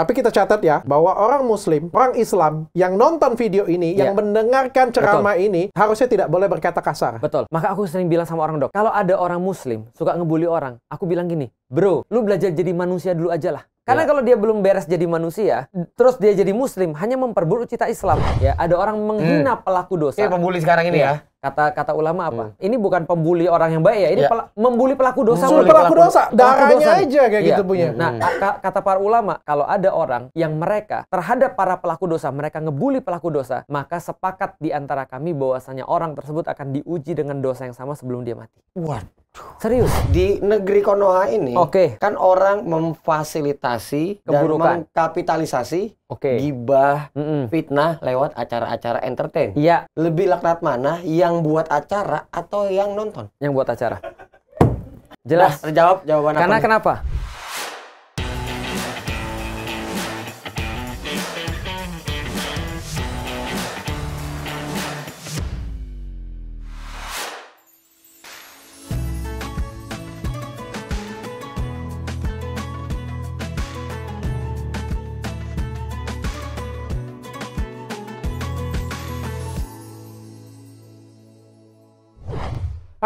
Tapi kita catat ya, bahwa orang Muslim, orang Islam yang nonton video ini, yeah. yang mendengarkan ceramah Betul. ini, harusnya tidak boleh berkata kasar. Betul. Maka aku sering bilang sama orang dok, kalau ada orang Muslim suka ngebully orang, aku bilang gini, bro, lu belajar jadi manusia dulu aja lah. Karena ya. kalau dia belum beres jadi manusia, terus dia jadi muslim hanya memperburuk cita Islam. Ya, ada orang menghina hmm. pelaku dosa. Ini pembuli sekarang ini ya. ya. Kata kata ulama apa? Hmm. Ini bukan pembuli orang yang baik ya, ini ya. Pel membuli pelaku dosa. Membuli pelaku, pelaku dosa, darahnya dosa. aja kayak ya. gitu punya. Nah, hmm. kata para ulama, kalau ada orang yang mereka terhadap para pelaku dosa, mereka ngebully pelaku dosa, maka sepakat di antara kami bahwasanya orang tersebut akan diuji dengan dosa yang sama sebelum dia mati. What? Serius? Di negeri Konoha ini, okay. kan orang memfasilitasi Keburukan. dan mengkapitalisasi okay. gibah, mm -mm. fitnah lewat acara-acara entertain. Iya. Lebih laknat mana yang buat acara atau yang nonton? Yang buat acara. Jelas. Nah, terjawab jawaban Karena apa? Karena kenapa?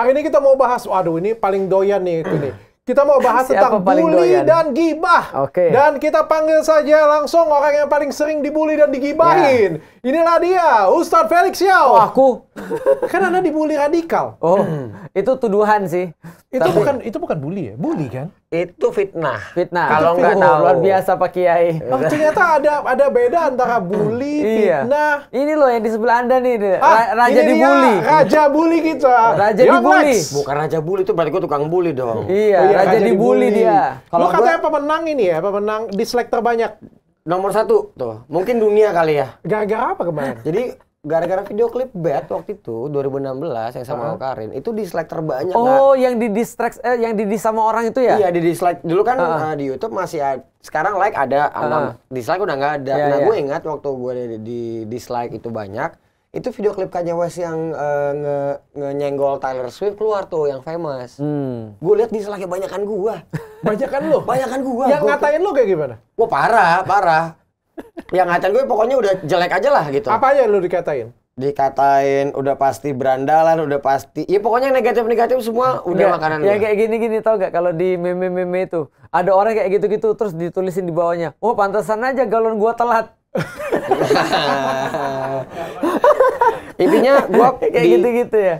Hari ini kita mau bahas, waduh ini paling doyan nih itu nih. Kita mau bahas tentang bully doyan? dan gibah. Oke. Okay. Dan kita panggil saja langsung orang yang paling sering dibully dan digibahin. Yeah. Inilah dia, Ustadz Felix Yao. Oh, aku. kan Anda dibully radikal. Oh. itu tuduhan sih. Itu Tapi, bukan itu bukan bully ya? Bully kan? Itu fitnah. Fitnah. Kalau nggak tahu luar biasa Pak Kiai. Oh, ternyata ada ada beda antara bully, iya. fitnah. Ini loh yang di sebelah Anda nih, ah, raja dibully. Dia, raja bully kita. Raja dibully. Bukan raja bully itu berarti gua tukang bully dong. Iya, oh, iya raja, raja dibully, dibully dia. Kalau katanya gua... pemenang ini ya, pemenang dislike terbanyak nomor satu tuh mungkin dunia kali ya gara-gara apa kemarin jadi gara-gara video klip bad waktu itu 2016 yang sama uh -huh. Karin itu dislike terbanyak oh gak? yang di distract eh, yang di sama orang itu ya iya di dislike dulu kan uh -huh. uh, di YouTube masih ada, sekarang like ada uh -huh. dislike udah nggak ada yeah, nah yeah. gue ingat waktu gue di, di dislike itu banyak itu video klip Kanye West yang uh, nge, nge nyenggol Taylor Swift keluar tuh yang famous hmm. gue lihat dislike banyakan gue banyakan lo banyakan gue yang gua ngatain lo kayak gimana Gue parah parah yang ngatain gue pokoknya udah jelek aja lah gitu. Apa aja lu dikatain? Dikatain udah pasti berandalan, udah pasti. Ya pokoknya negatif-negatif semua udah gak, makanan Ya gue. kayak gini-gini tau gak kalau di meme-meme itu. Ada orang kayak gitu-gitu terus ditulisin di bawahnya. Oh pantesan aja galon gua telat. Intinya gua kayak gitu-gitu ya.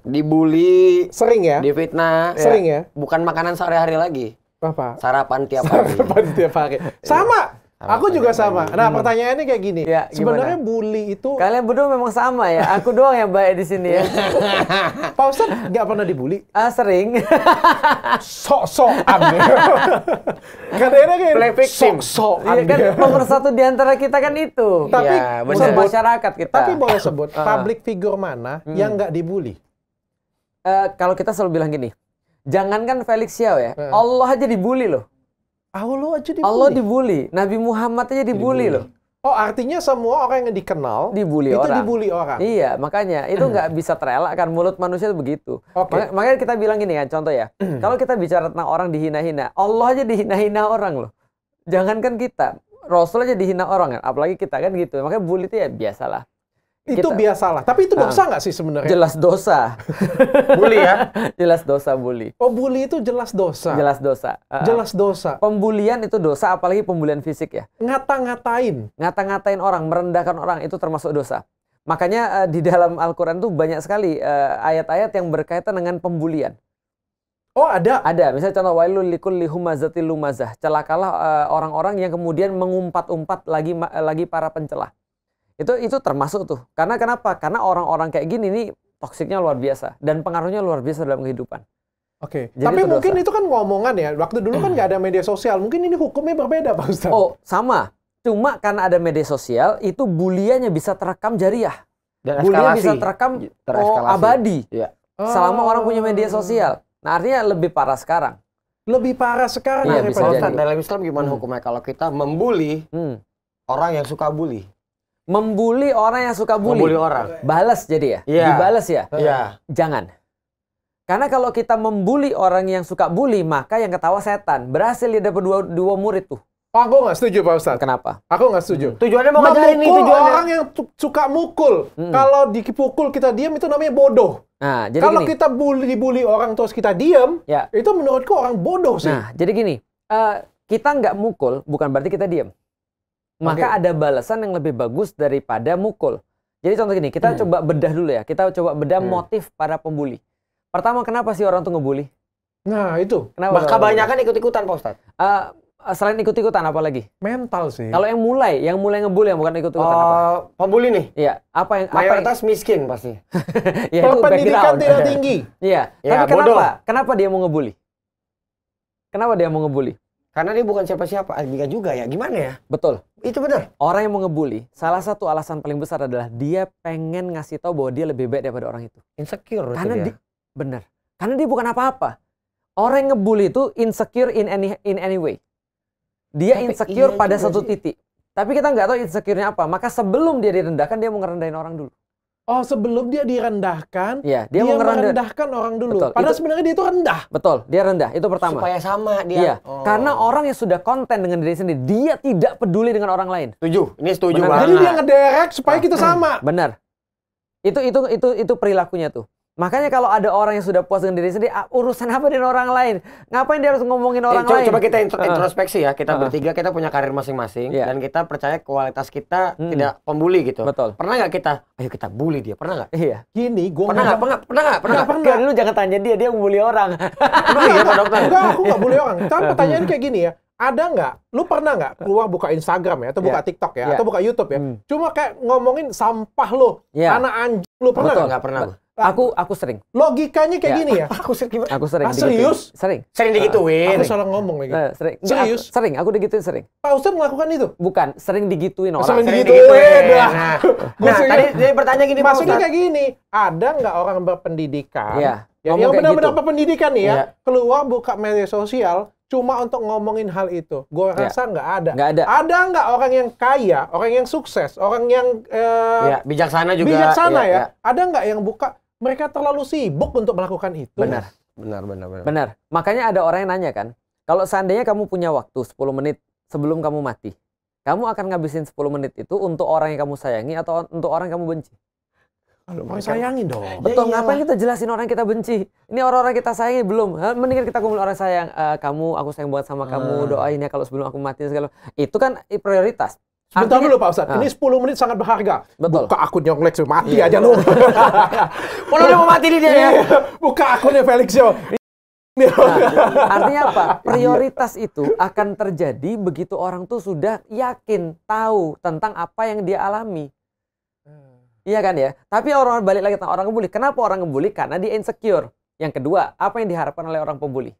Dibully, sering ya? Difitnah, sering ya? ya? Bukan makanan sehari-hari lagi. Apa? Sarapan tiap hari. Sarapan tiap hari. Sama Aku juga sama. Nah, Nah, pertanyaannya kayak gini. Ya, Sebenarnya bully itu Kalian berdua memang sama ya. Aku doang yang baik di sini ya. Pausan nggak pernah dibully? Ah, uh, sering. Sok-sokan. Kadang-kadang kayak sok-sokan. Ya, kan nomor satu di antara kita kan itu. Tapi ya, sebut, masyarakat kita. Tapi boleh sebut ah. public figure mana hmm. yang nggak dibully? Uh, kalau kita selalu bilang gini, jangankan Felix Xiao ya, uh. Allah aja dibully loh. Allah aja dibully. Allah dibully. Nabi Muhammad aja dibully, dibully. loh. Oh artinya semua orang yang dikenal dibully itu orang. dibully orang. Iya makanya itu hmm. nggak bisa terelakkan mulut manusia itu begitu. Okay. makanya kita bilang gini kan contoh ya. Hmm. kalau kita bicara tentang orang dihina-hina, Allah aja dihina-hina orang loh. Jangankan kita, Rasul aja dihina orang kan, apalagi kita kan gitu. Makanya bully itu ya biasalah. Itu kita, biasalah. Tapi itu nah, dosa nggak nah, sih sebenarnya? Jelas dosa. bully ya? jelas dosa bully. Oh, bully itu jelas dosa. Jelas dosa. Uh, jelas dosa. Ah. Pembulian itu dosa apalagi pembulian fisik ya. Ngata-ngatain. Ngata-ngatain orang, merendahkan orang itu termasuk dosa. Makanya uh, di dalam Al-Qur'an itu banyak sekali ayat-ayat uh, yang berkaitan dengan pembulian. Oh ada? Ada. Misalnya contoh wailul likulli lihumazati lumazah. Celakalah orang-orang uh, yang kemudian mengumpat-umpat lagi lagi para pencelah. Itu itu termasuk tuh. Karena kenapa? Karena orang-orang kayak gini nih toksiknya luar biasa dan pengaruhnya luar biasa dalam kehidupan. Oke, okay. tapi itu mungkin itu kan ngomongan ya. Waktu dulu kan nggak ada media sosial, mungkin ini hukumnya berbeda, Pak ustadz Oh, sama. Cuma karena ada media sosial, itu bulianya bisa terekam jariah. Dan bulian bisa terekam oh, abadi. Ya. Oh. Selama orang punya media oh. sosial. Nah, artinya lebih parah sekarang. Lebih parah sekarang iya, ya, daripada Dalam Islam gimana hmm. hukumnya kalau kita membuli hmm. orang yang suka bully? membuli orang yang suka bully. Membuli orang. Balas jadi ya? Yeah. Dibalas ya? Iya. Jangan. Karena kalau kita membuli orang yang suka bully, maka yang ketawa setan. Berhasil dia dapat dua, dua murid tuh. Oh, aku nggak setuju Pak Ustadz. Kenapa? Aku nggak setuju. Hmm. Tujuannya mau ngajarin nih tujuannya. orang yang suka mukul. Hmm. Kalau dipukul kita diam itu namanya bodoh. Nah, jadi Kalau kita bully dibully orang terus kita diam, ya. itu menurutku orang bodoh sih. Nah, jadi gini, uh, kita nggak mukul bukan berarti kita diam maka okay. ada balasan yang lebih bagus daripada mukul. Jadi contoh gini, kita hmm. coba bedah dulu ya. Kita coba bedah hmm. motif para pembuli. Pertama, kenapa sih orang tuh ngebully? Nah, itu. Kenapa? Maka banyak kan ikut-ikutan, Pak Ustadz. Uh, selain ikut-ikutan apa lagi? Mental sih. Kalau yang mulai, yang mulai ngebully yang bukan ikut-ikutan uh, apa? Pembuli nih. Iya, apa yang mayoritas apa yang... miskin pasti. ya, itu pendidikan tidak tinggi. Iya. Ya, Tapi bodoh. kenapa? Kenapa dia mau ngebully? Kenapa dia mau ngebully? Karena dia bukan siapa-siapa, Andika ah, juga ya. Gimana ya? Betul. Itu benar. Orang yang mau ngebully, salah satu alasan paling besar adalah dia pengen ngasih tahu bahwa dia lebih baik daripada orang itu. Insecure Karena dia. Di, benar. Karena dia bukan apa-apa. Orang yang ngebully itu insecure in any in any way. Dia Tapi insecure iya pada satu sih. titik. Tapi kita nggak tahu insecure-nya apa. Maka sebelum dia direndahkan, dia mau ngerendahin orang dulu. Oh, sebelum dia direndahkan, ya, dia, dia merendahkan orang dulu. Betul, Padahal itu, sebenarnya dia itu rendah. Betul, dia rendah. Itu pertama. Supaya sama dia. Iya. Oh. Karena orang yang sudah konten dengan diri sendiri, dia tidak peduli dengan orang lain. Tujuh, Ini setuju banget. Jadi dia ngederek supaya ah. kita sama. Benar. Itu itu itu itu perilakunya tuh. Makanya kalau ada orang yang sudah puas dengan diri sendiri, ah, urusan apa dengan orang lain? Ngapain dia harus ngomongin orang eh, lain? Coba kita intro, introspeksi ya. Kita uh. bertiga kita punya karir masing-masing yeah. dan kita percaya kualitas kita hmm. tidak pembuli gitu. Betul. Pernah nggak kita? Ayo kita bully dia. Pernah nggak? Iya. Gini, gue pernah nggak? Pernah nggak? Pernah nggak? Pernah nggak? Pernah. Lu jangan tanya dia, dia bully orang. Pernah iya Pak Dokter? Enggak, aku nggak bully orang. Tapi pertanyaan kayak gini ya ada nggak? Lu pernah nggak keluar buka Instagram ya, atau buka yeah. TikTok ya, yeah. atau buka YouTube ya? Hmm. Cuma kayak ngomongin sampah lu, yeah. Iya. anak anjing lu pernah nggak? Nggak pernah. Aku aku sering. Logikanya kayak ya. gini ya. Aku sering. Aku sering. Ah, serius? Sering. Sering digituin. Aku salah ngomong lagi. Uh, sering. Serius? Aku, sering. Aku digituin sering. Pak Ustaz melakukan itu? Bukan. Sering digituin orang. Sering, sering digituin. digituin. Nah, nah, nah tadi dia bertanya gini. Maksudnya kayak gini. Ada nggak orang berpendidikan? Iya. Ya, yang benar-benar gitu. pendidikan nih ya, ya. Keluar buka media sosial, cuma untuk ngomongin hal itu. Gue iya. rasa nggak ya. ada. Nggak ada. Ada nggak orang yang kaya, orang yang sukses, orang yang Uh, ya, bijaksana juga. Bijaksana iya, ya. ya. ya. Ada nggak yang buka mereka terlalu sibuk untuk melakukan itu. Benar. Benar, benar, benar. Benar. Makanya ada orang yang nanya kan, kalau seandainya kamu punya waktu 10 menit sebelum kamu mati, kamu akan ngabisin 10 menit itu untuk orang yang kamu sayangi atau untuk orang yang kamu benci? Kalau mau sayangin dong. Iya, Betul, ya, ngapain kita jelasin orang yang kita benci? Ini orang-orang kita sayangi belum. Mendingan kita kumpul orang sayang uh, kamu, aku sayang banget sama hmm. kamu, ah. doain ya kalau sebelum aku mati segala. Itu kan prioritas. Bentar dulu Pak Ustadz, ah. ini 10 menit sangat berharga. Betul. Buka akun Yonglek, mati iya. aja lu. Kalau dia mau mati nih dia ya. Iya, buka akunnya Felix Yo. Nah, artinya apa? Iya. Prioritas itu akan terjadi begitu orang tuh sudah yakin, tahu tentang apa yang dia alami. Iya kan ya? Tapi orang balik lagi tentang orang ngebully. Kenapa orang ngebully? Karena dia insecure. Yang kedua, apa yang diharapkan oleh orang pembuli?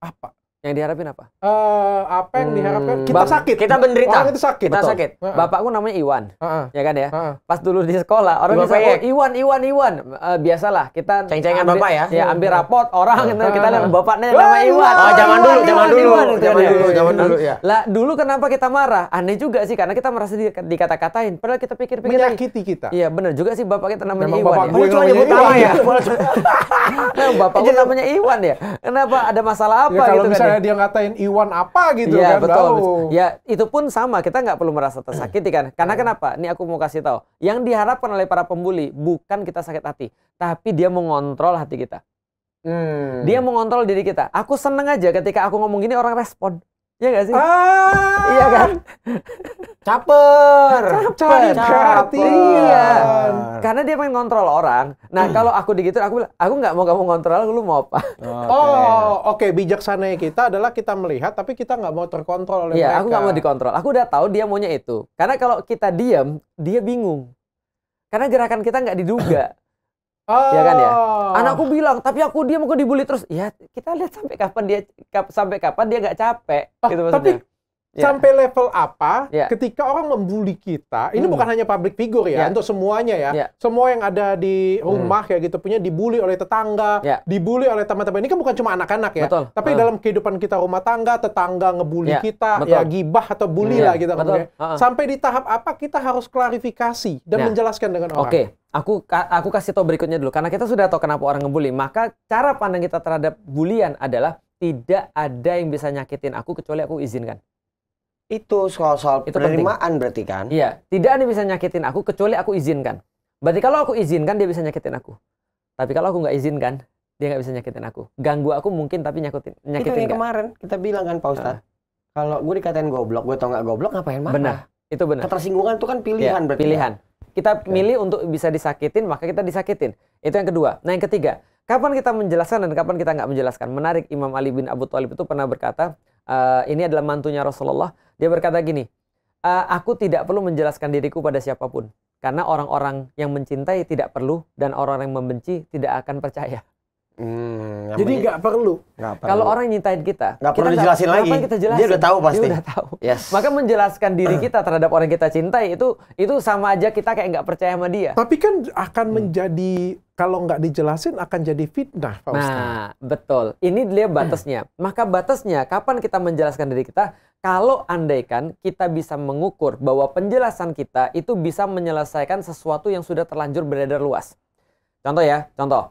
Apa? Yang diharapin apa? Uh, apa yang diharapkan? Hmm, kita sakit. Kita menderita. Orang itu sakit. Kita Betul. sakit. Uh -uh. Bapakku namanya Iwan. Uh -uh. Ya kan ya? Uh -uh. Pas dulu di sekolah orang bisa oh, Iwan, Iwan, Iwan. Uh, biasalah kita ceng-cengan bapak ya. Ya, ambil rapot orang uh -huh. kita lihat bapaknya namanya Iwan. Oh, zaman dulu, zaman dulu, zaman gitu kan dulu, ya. zaman dulu ya. Lah, dulu kenapa kita marah? Aneh juga sih karena kita merasa di, dikata-katain padahal kita pikir-pikir menyakiti kita. Iya, benar juga sih bapak kita namanya Iwan. Bapak ya. gue cuma nyebut nama ya. Nah, bapak iya. namanya Iwan ya. Kenapa ada masalah apa ya, gitu kan? misalnya dia ngatain Iwan apa gitu ya, kan. Betul, bau. Ya itu pun sama kita nggak perlu merasa tersakiti kan. Karena iya. kenapa? Ini aku mau kasih tahu. Yang diharapkan oleh para pembuli bukan kita sakit hati, tapi dia mengontrol hati kita. Hmm. Dia mengontrol diri kita. Aku seneng aja ketika aku ngomong gini orang respon. Iya gak sih? Ah, iya kan? Caper. caper. caper. Iya. Karena dia pengen kontrol orang. Nah, hmm. kalau aku digitu, aku bilang, aku nggak mau kamu kontrol, lu mau apa? Okay. Oh, oke. Okay. Bijaksana kita adalah kita melihat tapi kita nggak mau terkontrol oleh iya, mereka. Iya, aku nggak mau dikontrol. Aku udah tahu dia maunya itu. Karena kalau kita diam, dia bingung. Karena gerakan kita nggak diduga. Oh. Ya kan ya. Oh. Anakku bilang, tapi aku dia aku dibully terus. Ya kita lihat sampai kapan dia kap, sampai kapan dia nggak capek. oh, gitu Tapi Ya. Sampai level apa ya. ketika orang membuli kita, ini hmm. bukan hanya public figure ya, ya. untuk semuanya ya. ya. Semua yang ada di rumah hmm. ya gitu punya dibully oleh tetangga, ya. dibully oleh teman-teman. Ini kan bukan cuma anak-anak ya, Betul. tapi uh. dalam kehidupan kita rumah tangga, tetangga ngebully iya. ya. kita, Betul. ya gibah atau bully hmm. lah gitu. Betul. Uh -uh. Sampai di tahap apa kita harus klarifikasi dan ya. menjelaskan dengan orang. Okay aku aku kasih tau berikutnya dulu karena kita sudah tahu kenapa orang ngebully maka cara pandang kita terhadap bulian adalah tidak ada yang bisa nyakitin aku kecuali aku izinkan itu soal soal itu penerimaan penting. berarti kan iya tidak ada yang bisa nyakitin aku kecuali aku izinkan berarti kalau aku izinkan dia bisa nyakitin aku tapi kalau aku nggak izinkan dia nggak bisa nyakitin aku ganggu aku mungkin tapi nyakitin nyakitin itu yang kemarin kita bilang kan pak ustad ah. kalau gue dikatain goblok gue tau nggak goblok ngapain marah benar itu benar ketersinggungan itu kan pilihan iya, ya, berarti pilihan kan? kita okay. milih untuk bisa disakitin maka kita disakitin itu yang kedua nah yang ketiga kapan kita menjelaskan dan kapan kita nggak menjelaskan menarik Imam Ali bin Abu Thalib itu pernah berkata e, ini adalah mantunya Rasulullah dia berkata gini e, aku tidak perlu menjelaskan diriku pada siapapun karena orang-orang yang mencintai tidak perlu dan orang orang yang membenci tidak akan percaya Hmm, Jadi nggak perlu. perlu. Kalau orang nyintain kita, nggak perlu dijelasin gak, lagi. Kita jelasin. Dia udah tahu pasti. Dia udah tahu. Yes. Maka menjelaskan diri uh. kita terhadap orang kita cintai itu itu sama aja kita kayak nggak percaya sama dia. Tapi kan akan hmm. menjadi kalau nggak dijelasin akan jadi fitnah, Pak Nah, Ustaz. betul. Ini dia batasnya. Hmm. Maka batasnya kapan kita menjelaskan diri kita? Kalau andaikan kita bisa mengukur bahwa penjelasan kita itu bisa menyelesaikan sesuatu yang sudah terlanjur beredar luas. Contoh ya, contoh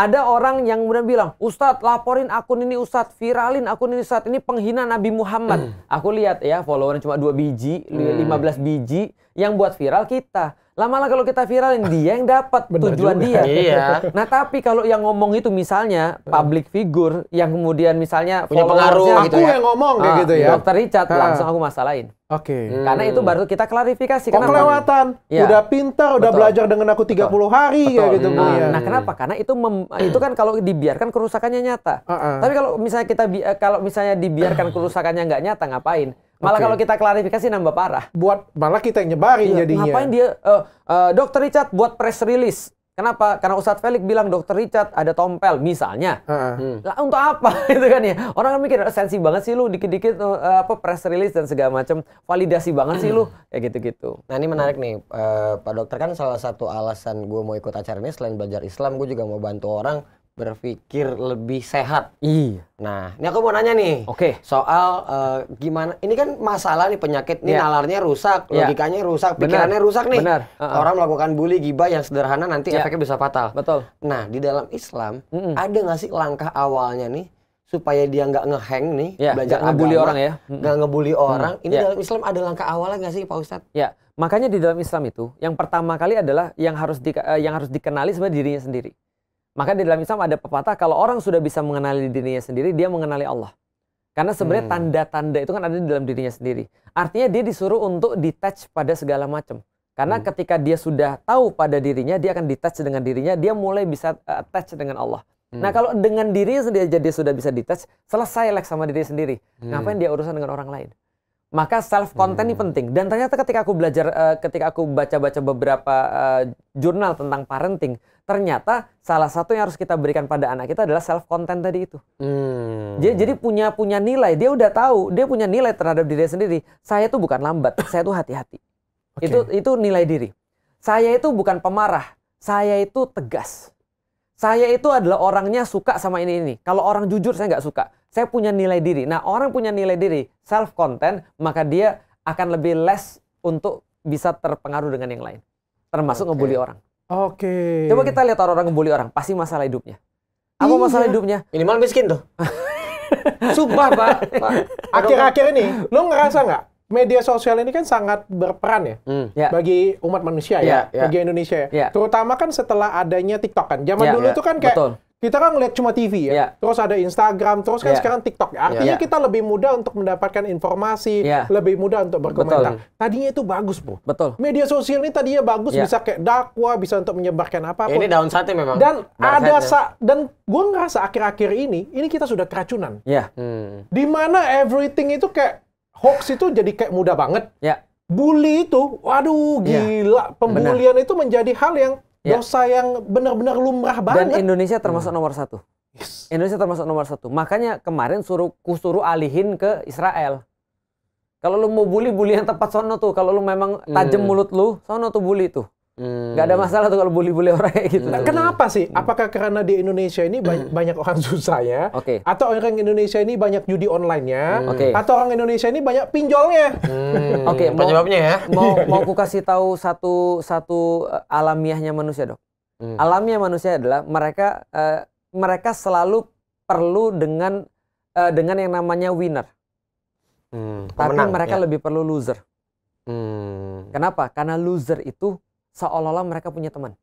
ada orang yang kemudian bilang, Ustadz laporin akun ini Ustadz, viralin akun ini Ustadz, ini penghina Nabi Muhammad. Hmm. Aku lihat ya followernya cuma dua biji, hmm. lima 15 biji, yang buat viral kita. Lah malah kalau kita viralin dia yang dapat tujuan juga. dia. Iya. Nah, tapi kalau yang ngomong itu misalnya public figure yang kemudian misalnya punya pengaruh gitu ya. yang ngomong kayak ah, gitu ya. Dokter Richard ah. langsung aku masalahin. Oke. Okay. Hmm. Karena itu baru kita klarifikasi Kok kenapa. kelewatan. Ya. Udah pintar, udah Betul. belajar dengan aku 30 Betul. hari Betul. Gitu, nah, ya gitu. Hmm. Nah, nah, kenapa? Karena itu mem itu kan kalau dibiarkan kerusakannya nyata. Uh -uh. Tapi kalau misalnya kita kalau misalnya dibiarkan kerusakannya nggak nyata ngapain? Malah okay. kalau kita klarifikasi nambah parah. Buat malah kita yang nyebarin iya, jadinya. Ngapain dia uh, uh, Dokter Richard buat press release? Kenapa? Karena Ustadz Felix bilang Dokter Richard ada tompel misalnya. Uh-uh. Lah untuk apa itu kan ya? Orang kan mikir eh, sensi banget sih lu dikit-dikit uh, apa press release dan segala macam validasi banget sih lu ya gitu-gitu. Nah ini menarik nih uh, Pak Dokter kan salah satu alasan gue mau ikut acara ini selain belajar Islam gue juga mau bantu orang berpikir nah. lebih sehat. Iya. Nah, ini aku mau nanya nih. Oke. Okay. Soal uh, gimana? Ini kan masalah nih penyakit Ini yeah. nalarnya rusak, yeah. logikanya rusak, Bener. pikirannya rusak nih. Benar. Uh -uh. Orang melakukan bully, gibah yang sederhana nanti yeah. efeknya bisa fatal. Betul. Nah, di dalam Islam mm -mm. ada nggak sih langkah awalnya nih supaya dia nggak ngeheng nih yeah, belajar gak ngebully orang ya nggak ngebully hmm. orang ini yeah. dalam Islam ada langkah awalnya nggak sih Pak Ustadz? Ya yeah. makanya di dalam Islam itu yang pertama kali adalah yang harus di, eh, yang harus dikenali sebenarnya dirinya sendiri maka di dalam Islam ada pepatah kalau orang sudah bisa mengenali dirinya sendiri, dia mengenali Allah. Karena sebenarnya tanda hmm. tanda-tanda itu kan ada di dalam dirinya sendiri. Artinya dia disuruh untuk detach pada segala macam. Karena hmm. ketika dia sudah tahu pada dirinya, dia akan detach dengan dirinya, dia mulai bisa eh, attach dengan Allah. Hmm. Nah kalau dengan dirinya sendiri aja dia sudah bisa detach, selesai like sama diri sendiri. Hmm. Ngapain dia urusan dengan orang lain? Maka self content hmm. ini penting. Dan ternyata ketika aku belajar, uh, ketika aku baca-baca beberapa uh, jurnal tentang parenting, ternyata salah satu yang harus kita berikan pada anak kita adalah self content tadi itu. Hmm. Jadi, jadi punya punya nilai, dia udah tahu, dia punya nilai terhadap diri sendiri. Saya tuh bukan lambat, saya tuh hati-hati. Okay. Itu itu nilai diri. Saya itu bukan pemarah, saya itu tegas. Saya itu adalah orangnya suka sama ini ini. Kalau orang jujur saya nggak suka. Saya punya nilai diri. Nah orang punya nilai diri, self content, maka dia akan lebih less untuk bisa terpengaruh dengan yang lain, termasuk okay. ngebully orang. Oke. Okay. Coba kita lihat orang-orang ngebully orang, pasti masalah hidupnya. Apa iya. masalah hidupnya? Ini malah miskin tuh. Sumpah, Pak. Akhir-akhir ini, lo ngerasa nggak media sosial ini kan sangat berperan ya mm, yeah. bagi umat manusia yeah, ya, yeah. Ya. bagi Indonesia ya. Yeah. Terutama kan setelah adanya TikTok kan. Zaman yeah, dulu yeah. tuh kan kayak Betul kita kan ngeliat cuma TV ya, yeah. terus ada Instagram, terus kan yeah. sekarang TikTok. Ya. Artinya yeah. Ya. kita lebih mudah untuk mendapatkan informasi, yeah. lebih mudah untuk berkomentar. Betul. Tadinya itu bagus, Bu. Betul. Media sosial ini tadinya bagus, yeah. bisa kayak dakwa, bisa untuk menyebarkan apapun. Ini ini sate memang. Dan ada sa dan gue ngerasa akhir-akhir ini, ini kita sudah keracunan. Ya. Yeah. Hmm. Dimana everything itu kayak hoax itu jadi kayak mudah banget. Ya. Yeah. Bully itu, waduh ya. gila, yeah. pembulian Benar. itu menjadi hal yang Ya. Dosa yang benar-benar lumrah banget. Dan Indonesia termasuk iya. nomor satu. Yes. Indonesia termasuk nomor satu. Makanya kemarin suruh kusuruh alihin ke Israel. Kalau lu mau bully, bully yang tepat sono tuh. Kalau lu memang tajam hmm. mulut lu, sono tuh bully tuh. Hmm. Gak ada masalah tuh kalau bully-bully orang kayak gitu. Nah, kenapa sih? Hmm. Apakah karena di Indonesia ini banyak, hmm. banyak orang susah Oke. Okay. Atau orang Indonesia ini banyak judi online-nya? Hmm. Oke. Okay. Atau orang Indonesia ini banyak pinjolnya? Hmm. Oke. Okay, Penyebabnya ya? Mau mau aku kasih tahu satu satu eh, alamiahnya manusia dok. Hmm. Alamiah manusia adalah mereka uh, mereka selalu perlu dengan uh, dengan yang namanya winner. Hmm. Tapi Pemenang, mereka ya. lebih perlu loser. Hmm. Kenapa? Karena loser itu seolah-olah mereka punya teman.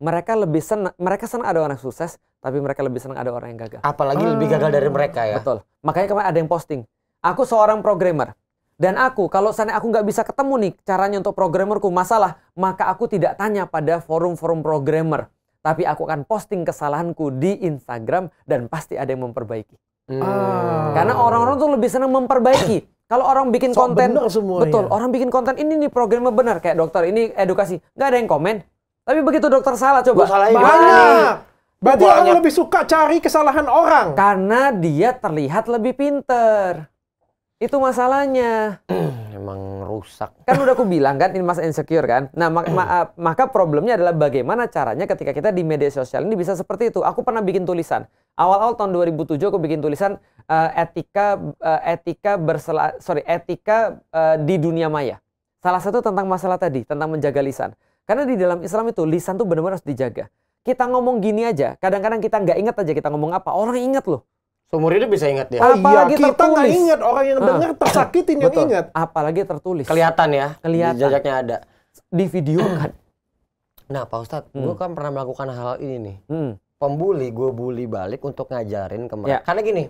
Mereka lebih senang, mereka senang ada orang yang sukses, tapi mereka lebih senang ada orang yang gagal. Apalagi hmm. lebih gagal dari mereka ya. Betul. Makanya kemarin ada yang posting, aku seorang programmer dan aku kalau sana aku nggak bisa ketemu nih caranya untuk programmerku masalah, maka aku tidak tanya pada forum-forum programmer, tapi aku akan posting kesalahanku di Instagram dan pasti ada yang memperbaiki. Hmm. Karena orang-orang tuh lebih senang memperbaiki kalau orang bikin so, konten, betul. Orang bikin konten ini nih programnya benar kayak dokter ini edukasi, Gak ada yang komen. Tapi begitu dokter salah coba. Banyak. banyak. Berarti banyak. orang lebih suka cari kesalahan orang. Karena dia terlihat lebih pinter. Itu masalahnya. Emang rusak. Kan udah aku bilang kan, ini mas insecure kan. Nah mak ma eh, maka problemnya adalah bagaimana caranya ketika kita di media sosial ini bisa seperti itu. Aku pernah bikin tulisan. Awal-awal tahun 2007 aku bikin tulisan uh, etika uh, etika bersela sorry etika uh, di dunia maya. Salah satu tentang masalah tadi tentang menjaga lisan. Karena di dalam Islam itu lisan tuh benar-benar harus dijaga. Kita ngomong gini aja, kadang-kadang kita nggak ingat aja kita ngomong apa. Orang ingat loh. Seumur hidup bisa ingat dia. Oh Apalagi iya, kita nggak ingat orang yang dengar tersakitin yang Betul. ingat. Apalagi tertulis. Kelihatan ya. Kelihatan. Jejaknya ada. Di video kan. Nah, Pak Ustadz, hmm. gue kan pernah melakukan hal, ini nih. Hmm. Pembuli, gue bully balik untuk ngajarin ke mereka. Ya. Karena gini,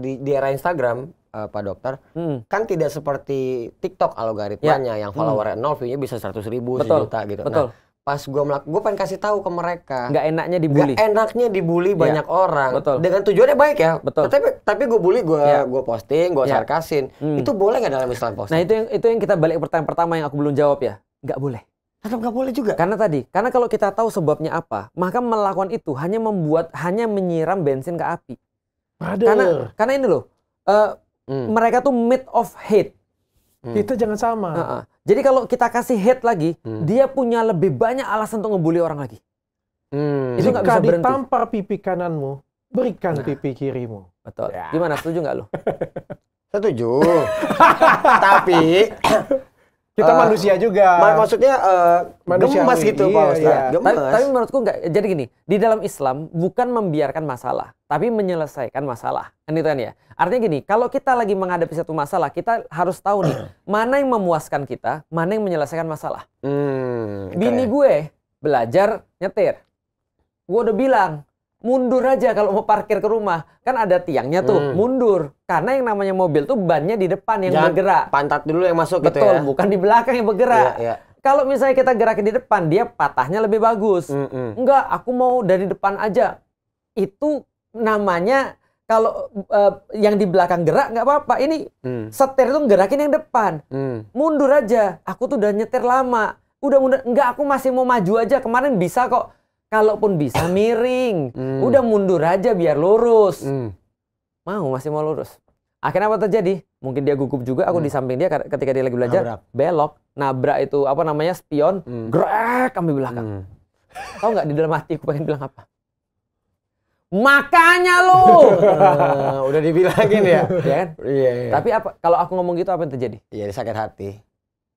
di, di era Instagram, uh, Pak Dokter, hmm. kan tidak seperti TikTok algoritmanya ya. yang followernya hmm. nol, view-nya bisa seratus ribu, Betul. sejuta gitu. Nah, Betul. Nah, pas gue melakukan gue pengen kasih tahu ke mereka nggak enaknya dibully nggak enaknya dibully banyak banyak orang betul. dengan tujuannya baik ya betul tapi tapi gue bully gue ya. gue posting gue ya. sarkasin hmm. itu boleh nggak dalam Islam posting nah itu yang itu yang kita balik pertanyaan pertama yang aku belum jawab ya nggak boleh Kenapa nggak boleh juga? Karena tadi, karena kalau kita tahu sebabnya apa, maka melakukan itu hanya membuat, hanya menyiram bensin ke api. Ada. Karena, karena ini loh, uh, hmm. mereka tuh made of hate. Hmm. Kita jangan sama. Uh -uh. Jadi kalau kita kasih hate lagi, hmm. dia punya lebih banyak alasan untuk ngebully orang lagi. Hmm. Itu Jika bisa ditampar pipi kananmu, berikan nah. pipi kirimu. Betul. Ya. Gimana setuju nggak lo? setuju. Tapi kita uh, manusia juga. Maksudnya uh, manusia gemes gitu iya, Pak Ustaz. Iya. Gemes. Tapi, tapi menurutku enggak. Jadi gini, di dalam Islam bukan membiarkan masalah, tapi menyelesaikan masalah. Kan itu kan ya. Artinya gini, kalau kita lagi menghadapi satu masalah, kita harus tahu nih, mana yang memuaskan kita, mana yang menyelesaikan masalah. Hmm, Bini gue belajar nyetir. Gue udah bilang, mundur aja kalau mau parkir ke rumah kan ada tiangnya tuh hmm. mundur karena yang namanya mobil tuh bannya di depan yang Jangan bergerak pantat dulu yang masuk gitu betul gitu ya? bukan di belakang yang bergerak ya, ya. kalau misalnya kita gerakin di depan dia patahnya lebih bagus mm -mm. enggak aku mau dari depan aja itu namanya kalau uh, yang di belakang gerak nggak apa-apa ini hmm. setir tuh gerakin yang depan hmm. mundur aja aku tuh udah nyetir lama udah mundur enggak aku masih mau maju aja kemarin bisa kok Kalaupun bisa miring, hmm. udah mundur aja biar lurus. Hmm. Mau masih mau lurus. Akhirnya apa terjadi? Mungkin dia gugup juga. Aku hmm. di samping dia ketika dia lagi belajar nabrak. belok, nabrak itu apa namanya spion, hmm. grek kami belakang. Hmm. Tahu nggak di dalam hati aku pengen bilang apa? Makanya lu. uh, udah dibilangin ya. ya kan? Iya, iya. Tapi apa kalau aku ngomong gitu apa yang terjadi? Iya, sakit hati.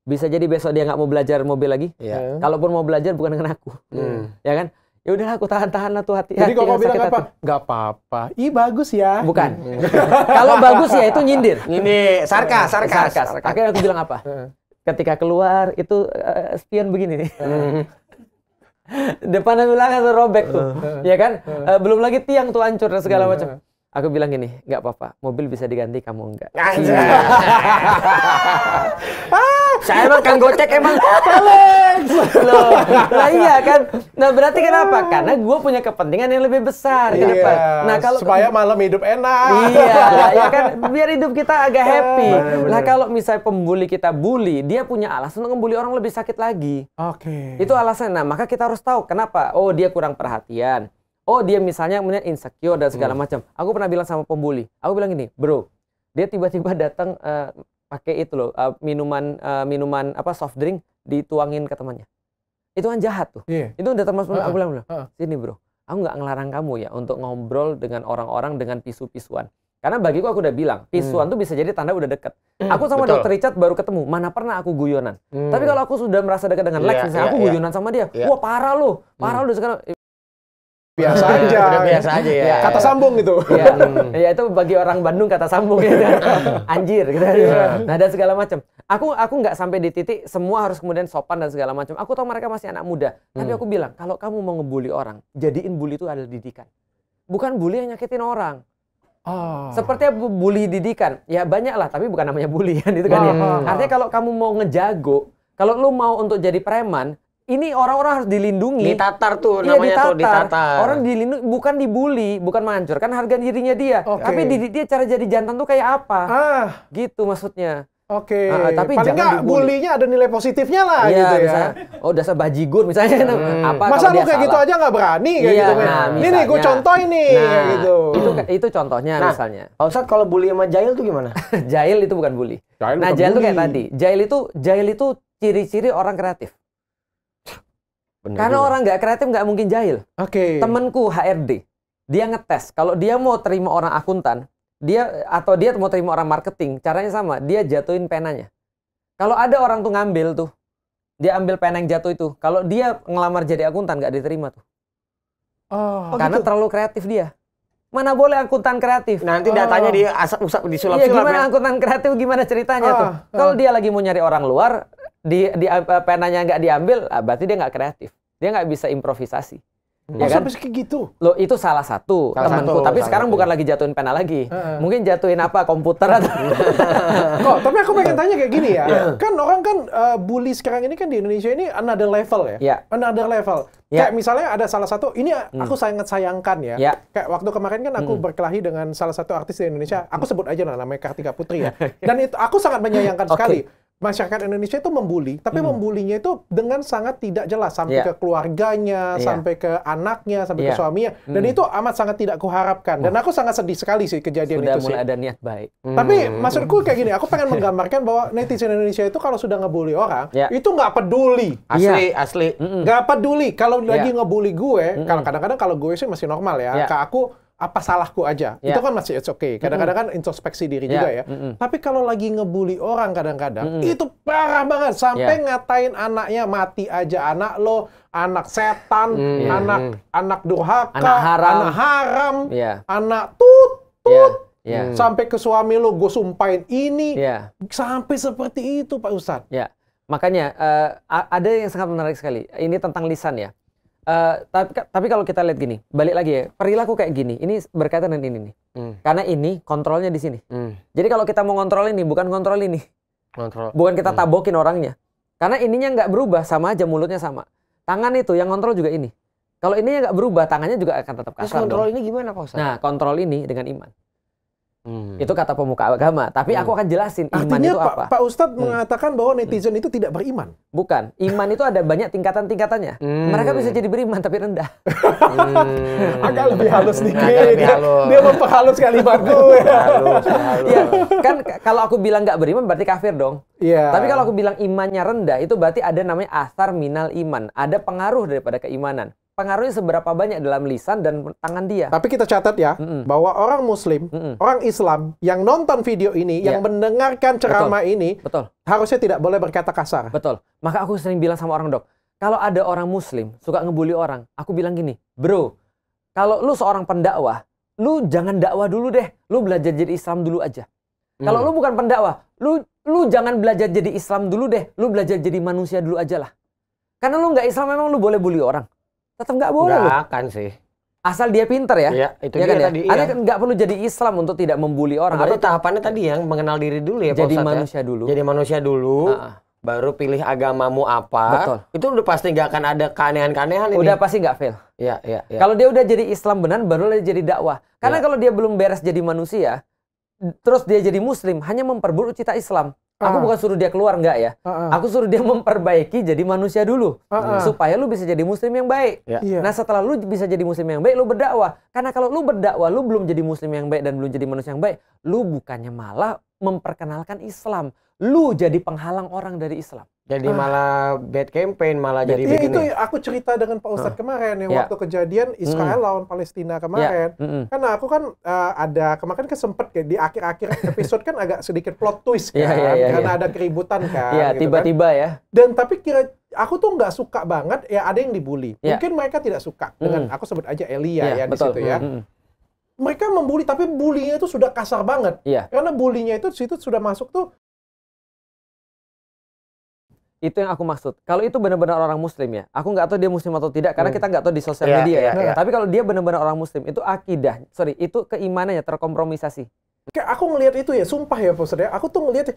Bisa jadi besok dia nggak mau belajar mobil lagi. Iya. Kalaupun mau belajar bukan dengan aku. Hmm. Ya kan? ya udahlah aku tahan-tahan lah tuh hati. Jadi hati mau bilang apa? Gak apa-apa. Ih bagus ya. Bukan. Hmm. kalau bagus ya itu nyindir. ini Sarkas, hmm, sarkas. sarkas. Akhirnya aku bilang apa? Hmm. Ketika keluar itu uh, spion begini nih. Depan bilang robek tuh. ya kan? Uh, belum lagi tiang tuh hancur dan segala macam aku bilang gini, nggak apa-apa, mobil bisa diganti kamu enggak. Ah. Saya emang kan gocek emang Alex. nah iya kan. Nah berarti kenapa? Karena gue punya kepentingan yang lebih besar Iya. Nah kalau supaya malam hidup enak. Iya, ya kan biar hidup kita agak iya, happy. Nah kalau misalnya pembuli kita bully, dia punya alasan untuk membuli orang lebih sakit lagi. Oke. Itu alasan. Nah maka kita harus tahu kenapa. Oh dia kurang perhatian oh dia misalnya kemudian insecure dan segala hmm. macam. Aku pernah bilang sama pembuli, aku bilang gini, bro, dia tiba-tiba datang uh, pakai itu loh uh, minuman uh, minuman apa soft drink dituangin ke temannya. Itu kan jahat tuh. Yeah. Itu udah termasuk uh -uh. aku bilang, uh -uh. sini bro, aku nggak ngelarang kamu ya untuk ngobrol dengan orang-orang dengan pisu-pisuan. Karena bagiku aku udah bilang, hmm. pisuan hmm. tuh bisa jadi tanda udah deket. Hmm, aku sama dokter Richard baru ketemu, mana pernah aku guyonan. Hmm. Tapi kalau aku sudah merasa dekat dengan Lex, iya, misalnya yeah, aku yeah. guyonan sama dia, yeah. wah parah loh, parah hmm. loh sekarang biasa aja. Udah biasa aja ya. ya kata sambung gitu. Iya. ya itu bagi orang Bandung kata sambung ya kan. Anjir gitu. Yeah. Nah dan segala macam. Aku aku nggak sampai di titik semua harus kemudian sopan dan segala macam. Aku tahu mereka masih anak muda. Hmm. Tapi aku bilang kalau kamu mau ngebully orang, jadiin bully itu adalah didikan. Bukan bully yang nyakitin orang. Oh. Seperti bully didikan. Ya banyak lah, tapi bukan namanya bully kan itu kan oh. ya. Artinya kalau kamu mau ngejago, kalau lu mau untuk jadi preman, ini orang-orang harus dilindungi. Ditatar tuh iya, namanya ditatar. tuh ditatar. Orang dilindungi bukan dibully, bukan menghancurkan harga dirinya dia. Okay. Tapi didik dia cara jadi jantan tuh kayak apa? Ah, gitu maksudnya. Oke. Okay. Nah, ah, tapi paling nggak bulinya ada nilai positifnya lah iya, gitu ya. Misalnya, oh dasar bajigur misalnya. Hmm. Apa Masa lu kayak gitu salah. gitu aja nggak berani kayak iya, gitu kan? Nah, nih nih gue contoh ini nah, gitu. Itu itu contohnya nah, misalnya. Pak Ustadz kalau bully sama jahil tuh gimana? jahil itu bukan bully. Jahil nah, jail jahil kayak tadi. Jahil itu jahil itu ciri-ciri orang kreatif. Bener Karena juga. orang nggak kreatif nggak mungkin jahil. Oke. Okay. Temanku HRD, dia ngetes kalau dia mau terima orang akuntan, dia atau dia mau terima orang marketing, caranya sama, dia jatuhin penanya. Kalau ada orang tuh ngambil tuh, dia ambil pena yang jatuh itu. Kalau dia ngelamar jadi akuntan nggak diterima tuh. Oh. oh Karena gitu? terlalu kreatif dia. Mana boleh angkutan kreatif? Nanti oh. datanya oh. dia asap usap sulap-sulap. Iya ya. gimana akuntan angkutan kreatif gimana ceritanya oh. tuh? Kalau oh. dia lagi mau nyari orang luar, di, di uh, penanya nggak diambil, ah, berarti dia nggak kreatif. Dia nggak bisa improvisasi. Hmm. Ya kan? Sampai gitu. Lo itu salah satu salah temanku, satu, tapi sekarang satu. bukan lagi jatuhin pena lagi. Uh, uh. Mungkin jatuhin apa komputer atau Kok, tapi aku pengen tanya kayak gini ya. Yeah. Kan orang kan uh, bully sekarang ini kan di Indonesia ini another level ya. Yeah. Another level. Yeah. Kayak misalnya ada salah satu ini hmm. aku sangat sayangkan ya. Yeah. Kayak waktu kemarin kan aku hmm. berkelahi dengan salah satu artis di Indonesia. Aku sebut aja nah, namanya Kartika Putri ya. Dan itu aku sangat menyayangkan okay. sekali masyarakat Indonesia itu membuli, tapi hmm. membulinya itu dengan sangat tidak jelas sampai yeah. ke keluarganya, yeah. sampai ke anaknya, sampai yeah. ke iya. suaminya. Dan hmm. itu amat sangat tidak kuharapkan. Dan aku sangat sedih sekali sih kejadian sudah itu mulai sih. mulai ada niat baik. Hmm. Tapi maksudku kayak gini, aku pengen menggambarkan bahwa netizen Indonesia itu kalau sudah ngebully orang, yeah. itu nggak peduli. Asli, yeah. asli. Nggak peduli. Kalau yeah. lagi ngebully gue, kalau kadang-kadang kalau gue sih masih normal ya. Yeah. Kak aku apa salahku aja. Yeah. Itu kan masih it's okay. Kadang-kadang kan introspeksi diri yeah. juga ya. Mm -hmm. Tapi kalau lagi ngebully orang kadang-kadang, mm -hmm. itu parah banget sampai yeah. ngatain anaknya mati aja anak lo, anak setan, mm -hmm. anak ya. anak durhaka, anak haram, anak, haram, yeah. anak tut tut. Yeah. Yeah. Mm. Sampai ke suami lo gue sumpahin ini. Yeah. Sampai seperti itu Pak Ustadz. Yeah. Makanya uh, ada yang sangat menarik sekali. Ini tentang lisan ya. Eh, tapi, tapi kalau kita lihat gini, balik lagi ya, perilaku kayak gini, ini berkaitan dengan ini nih. Hmm. Karena ini kontrolnya di sini. Hmm. Jadi kalau kita mau kontrol ini, bukan kontrol ini. Kontrol. Bukan kita hmm. tabokin hmm. orangnya. Karena ininya nggak berubah, sama aja mulutnya sama. Tangan itu yang kontrol juga ini. Kalau ininya nggak berubah, tangannya juga akan tetap kasar. Terus kontrol dong. ini gimana Pak Ustaz? Nah, kontrol ini dengan iman. Hmm. Itu kata pemuka agama, tapi hmm. aku akan jelasin iman Artinya, itu apa. Pak, Ustadz hmm. mengatakan bahwa netizen hmm. itu tidak beriman. Bukan, iman itu ada banyak tingkatan-tingkatannya. Hmm. Mereka bisa jadi beriman tapi rendah. hmm. Agak lebih halus nih Agak lebih halus. Dia memperhalus kalimatku. halus, halus. Ya, kan kalau aku bilang nggak beriman berarti kafir dong. Yeah. Tapi kalau aku bilang imannya rendah itu berarti ada namanya asar minal iman, ada pengaruh daripada keimanan pengaruhnya seberapa banyak dalam lisan dan tangan dia. Tapi kita catat ya mm -mm. bahwa orang Muslim, mm -mm. orang Islam yang nonton video ini, yeah. yang ya. mendengarkan ceramah Betul. ini, Betul. harusnya tidak boleh berkata kasar. Betul. Maka aku sering bilang sama orang dok, kalau ada orang Muslim suka ngebully orang, aku bilang gini, bro, kalau lu seorang pendakwah, lu jangan dakwah dulu deh, lu belajar jadi Islam dulu aja. Mm. Kalau hmm. lu bukan pendakwah, lu lu jangan belajar jadi Islam dulu deh, lu belajar jadi manusia dulu aja lah. Karena lu nggak Islam memang lu boleh bully orang tetap nggak boleh nggak akan sih asal dia pinter ya, Iya itu iya kan ya dia iya. kan tadi ya? Anda nggak perlu jadi Islam untuk tidak membuli orang atau tahapannya tadi yang mengenal diri dulu ya jadi ya. manusia ya? dulu jadi manusia dulu uh baru pilih agamamu apa Betul. itu udah pasti nggak akan ada keanehan-keanehan ini udah pasti nggak fail Iya iya. ya. kalau dia udah jadi Islam benar baru dia jadi dakwah karena ya. kalau dia belum beres jadi manusia terus dia jadi muslim hanya memperburuk cita Islam Aku ah. bukan suruh dia keluar enggak ya. Uh -uh. Aku suruh dia memperbaiki jadi manusia dulu uh -uh. supaya lu bisa jadi muslim yang baik. Yeah. Yeah. Nah, setelah lu bisa jadi muslim yang baik, lu berdakwah. Karena kalau lu berdakwah, lu belum jadi muslim yang baik dan belum jadi manusia yang baik, lu bukannya malah memperkenalkan Islam, lu jadi penghalang orang dari Islam. Jadi ah. malah bad campaign, malah bad jadi ya, itu aku cerita dengan Pak Ustadz ah. kemarin yang yeah. waktu kejadian hmm. Israel mm. lawan Palestina kemarin. Yeah. Mm -hmm. Karena aku kan uh, ada kemarin kan kesempet kayak di akhir-akhir episode kan agak sedikit plot twist ya, kan, yeah, yeah, yeah, karena yeah. ada keributan kan. Iya gitu kan. tiba-tiba kan. ya. Dan tapi kira aku tuh nggak suka banget ya ada yang dibully. Yeah. Mungkin mereka tidak suka mm. dengan hmm. aku sebut aja Elia yeah, ya, ya betul. di situ ya. Mm -hmm mereka membuli tapi bulinya itu sudah kasar banget. Iya. Karena bulinya itu situ sudah masuk tuh itu yang aku maksud. Kalau itu benar-benar orang Muslim ya, aku nggak tahu dia Muslim atau tidak karena hmm. kita nggak tahu di sosial iya, media yeah, ya. Yeah. Iya. Tapi kalau dia benar-benar orang Muslim, itu akidah, sorry, itu keimanannya terkompromisasi. Kayak aku ngelihat itu ya, sumpah ya Pak ya. Aku tuh ngelihat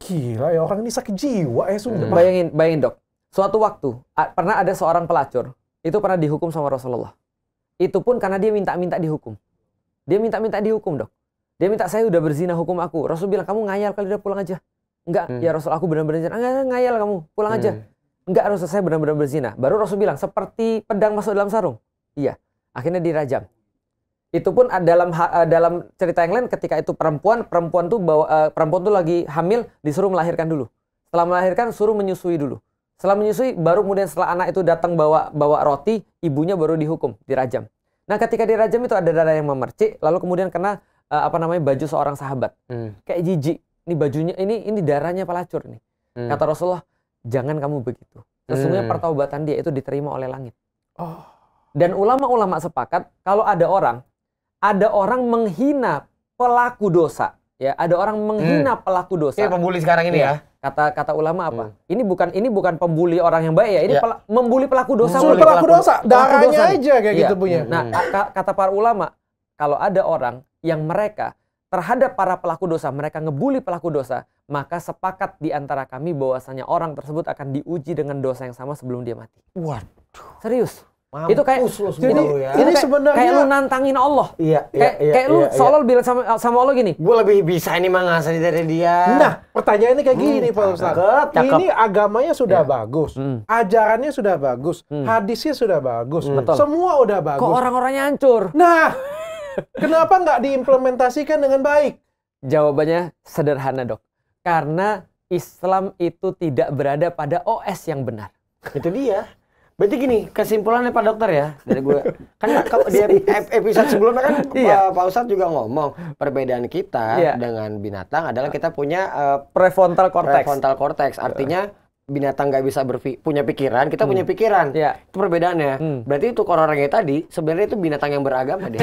gila ya orang ini sakit jiwa ya sumpah. Hmm. Bayangin, bayangin dok. Suatu waktu pernah ada seorang pelacur itu pernah dihukum sama Rasulullah. Itu pun karena dia minta-minta dihukum. Dia minta-minta dihukum dok. Dia minta saya udah berzina hukum aku. Rasul bilang kamu ngayal kali udah pulang aja. Enggak, hmm. ya Rasul aku benar-benar zina. Enggak, ngayal kamu, pulang hmm. aja. Enggak Rasul saya benar-benar berzina. Baru Rasul bilang, seperti pedang masuk dalam sarung. Iya, akhirnya dirajam. Itu pun ah, dalam ah, dalam cerita yang lain ketika itu perempuan, perempuan tuh bawa ah, perempuan tuh lagi hamil disuruh melahirkan dulu. Setelah melahirkan suruh menyusui dulu. Setelah menyusui baru kemudian setelah anak itu datang bawa bawa roti, ibunya baru dihukum, dirajam. Nah, ketika dirajam itu ada darah yang memercik lalu kemudian kena apa namanya baju seorang sahabat. Hmm. Kayak jijik ini bajunya ini ini darahnya pelacur nih hmm. kata Rasulullah jangan kamu begitu sesungguhnya hmm. pertaubatan dia itu diterima oleh langit oh. dan ulama-ulama sepakat kalau ada orang ada orang menghina pelaku dosa ya ada orang menghina hmm. pelaku dosa ini pembuli sekarang ini ya, ya kata kata ulama apa? Hmm. Ini bukan ini bukan pembuli orang yang baik ya, ini ya. Pel, membuli pelaku dosa. Membuli pelaku, pelaku dosa, darahnya aja kayak ya. gitu iya. punya. Nah, hmm. kata para ulama, kalau ada orang yang mereka terhadap para pelaku dosa, mereka ngebully pelaku dosa, maka sepakat di antara kami bahwasanya orang tersebut akan diuji dengan dosa yang sama sebelum dia mati. Waduh. Serius. Mampus itu kayak lu jadi, ya. Ini sebenarnya kayak lu nantangin Allah. Iya, iya, iya, kayak, iya, kayak iya, lu iya. iya. seolah bilang sama sama Allah gini. Gue lebih bisa ini mah ngasih dari dia. Nah, pertanyaannya kayak gini hmm, Pak Ustaz. Cakep. Ini agamanya sudah ya. bagus. Hmm. Ajarannya sudah bagus. Hmm. Hadisnya sudah bagus. Hmm. Betul. Semua udah bagus. Kok orang-orangnya hancur? Nah, Kenapa nggak diimplementasikan dengan baik? Jawabannya sederhana dok. Karena Islam itu tidak berada pada OS yang benar. Itu dia. Berarti gini, kesimpulannya Pak Dokter ya dari gue. Kan di episode sebelumnya kan iya. Pak Ustadz juga ngomong perbedaan kita iya. dengan binatang adalah iya. kita punya uh, prefrontal cortex. Prefrontal cortex artinya binatang nggak bisa berpikir, punya pikiran, kita hmm. punya pikiran. Ya. Itu perbedaannya. Hmm. Berarti itu orang orangnya tadi sebenarnya itu binatang yang beragama dia.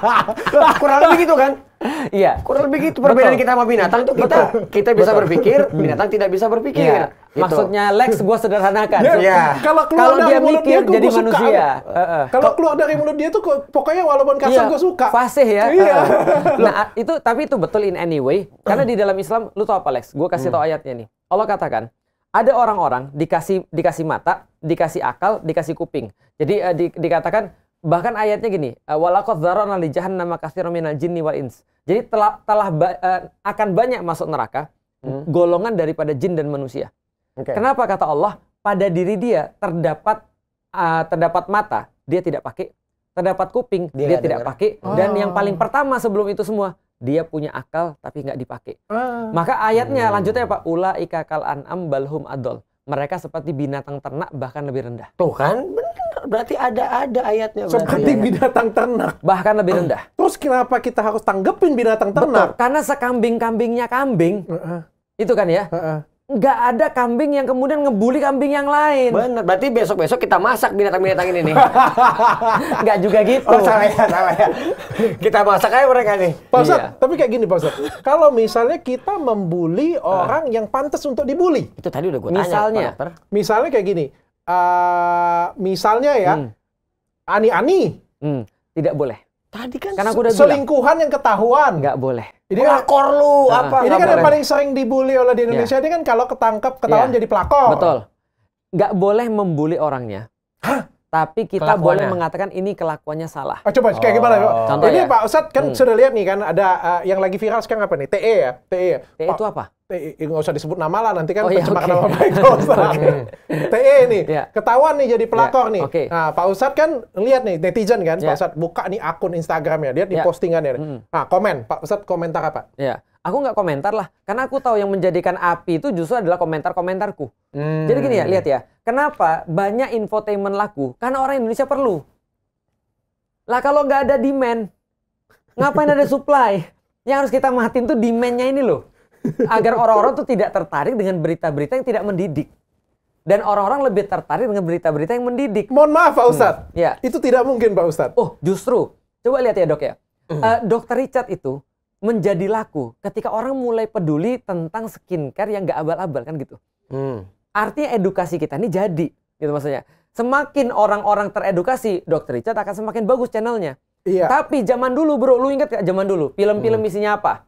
kurang lebih gitu kan? Iya. Kurang lebih gitu perbedaan kita sama binatang tuh kita kita bisa Betul. berpikir, hmm. binatang tidak bisa berpikir. Ya. Gitu. Maksudnya Lex gue sederhanakan. Ya, iya. Yeah. Kalau keluar dari dia mulut dia tuh jadi manusia. Kalau keluar dari mulut dia tuh pokoknya walaupun kasar yeah. gue suka. Fasih ya. Iya. nah, itu tapi itu betul in any way karena di dalam Islam lu tau apa Lex? Gue kasih hmm. tau ayatnya nih. Allah katakan, ada orang-orang dikasih dikasih mata, dikasih akal, dikasih kuping. Jadi uh, di, dikatakan bahkan ayatnya gini, eh, walaqad dzarana li jahannama katsiran minal jinni wal ins. Jadi telah telah ba, uh, akan banyak masuk neraka hmm. golongan daripada jin dan manusia. Okay. Kenapa kata Allah? Pada diri dia terdapat uh, terdapat mata, dia tidak pakai, terdapat kuping, dia, dia tidak pakai, oh. dan yang oh. paling pertama sebelum itu semua dia punya akal tapi nggak dipakai. Uh. Maka ayatnya hmm. lanjutnya ya, Pak, ula ika ikakal an'am balhum adol. Mereka seperti binatang ternak bahkan lebih rendah. Tuh kan, benar. Berarti ada ada ayatnya. Seperti ayat. binatang ternak. Bahkan lebih rendah. Terus kenapa kita harus tanggepin binatang ternak? Betul, karena sekambing-kambingnya kambing, uh -uh. itu kan ya. Uh -uh nggak ada kambing yang kemudian ngebully kambing yang lain. Bener. Berarti besok-besok kita masak binatang-binatang ini nih. nggak juga gitu. Oh, salah ya, salah ya. kita masak aja mereka nih. Pak iya. tapi kayak gini Pak Kalau misalnya kita membuli ah. orang yang pantas untuk dibully. Itu tadi udah gue tanya. Misalnya. misalnya kayak gini. Uh, misalnya ya, hmm. ani-ani. Hmm. Tidak boleh. Tadi kan Karena aku udah selingkuhan bilang. yang ketahuan. Nggak boleh ini pelakor kan, lu ah. apa? Ini kan yang paling sering dibully oleh di ya. Indonesia yeah. ini kan kalau ketangkep ketahuan yeah. jadi pelakor. Betul. Gak boleh membuli orangnya. Hah? Tapi kita boleh mengatakan ini kelakuannya salah. Oh, coba oh. kayak gimana? Oh. Contoh ini ya. Pak Ustadz kan hmm. sudah lihat nih kan ada uh, yang lagi viral sekarang apa nih? TE ya? TE ya? TE Pak, itu apa? TE eh, nggak usah disebut nama lah nanti kan oh, pencemaran iya, nama okay. nama baik TE ini yeah. ketahuan nih jadi pelakor yeah. nih. Okay. Nah, Pak Ustadz kan lihat nih netizen kan yeah. Pak ya. Ustadz buka nih akun Instagramnya dia di yeah. postingannya. Mm. Nah komen Pak Ustadz komentar apa? Yeah. Aku nggak komentar lah, karena aku tahu yang menjadikan api itu justru adalah komentar-komentarku. Hmm. Jadi gini ya, lihat ya, kenapa banyak infotainment laku? Karena orang Indonesia perlu. Lah kalau nggak ada demand, ngapain ada supply? Yang harus kita matiin tuh demandnya ini loh agar orang-orang tuh tidak tertarik dengan berita-berita yang tidak mendidik dan orang-orang lebih tertarik dengan berita-berita yang mendidik. Mohon maaf Pak hmm, Ustadz, hmm. ya. itu tidak mungkin Pak Ustadz. Oh justru, coba lihat ya dok ya, Hmm. uh, dokter Richard itu menjadi laku ketika orang mulai peduli tentang skincare yang gak abal-abal kan gitu. Hmm. Artinya edukasi kita ini jadi gitu maksudnya. Semakin orang-orang teredukasi, dokter Richard akan semakin bagus channelnya. Iya. Tapi zaman dulu bro, lu inget gak zaman dulu film-film hmm. isinya apa?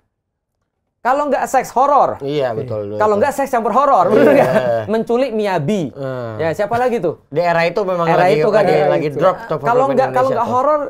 Kalau nggak seks horor. Iya betul. Kalau nggak seks campur horor, betul iya. Menculik Miyabi. Hmm. Ya siapa lagi tuh? Di era itu memang era lagi, itu kan lagi, lagi drop top. Kalau nggak kalau nggak horor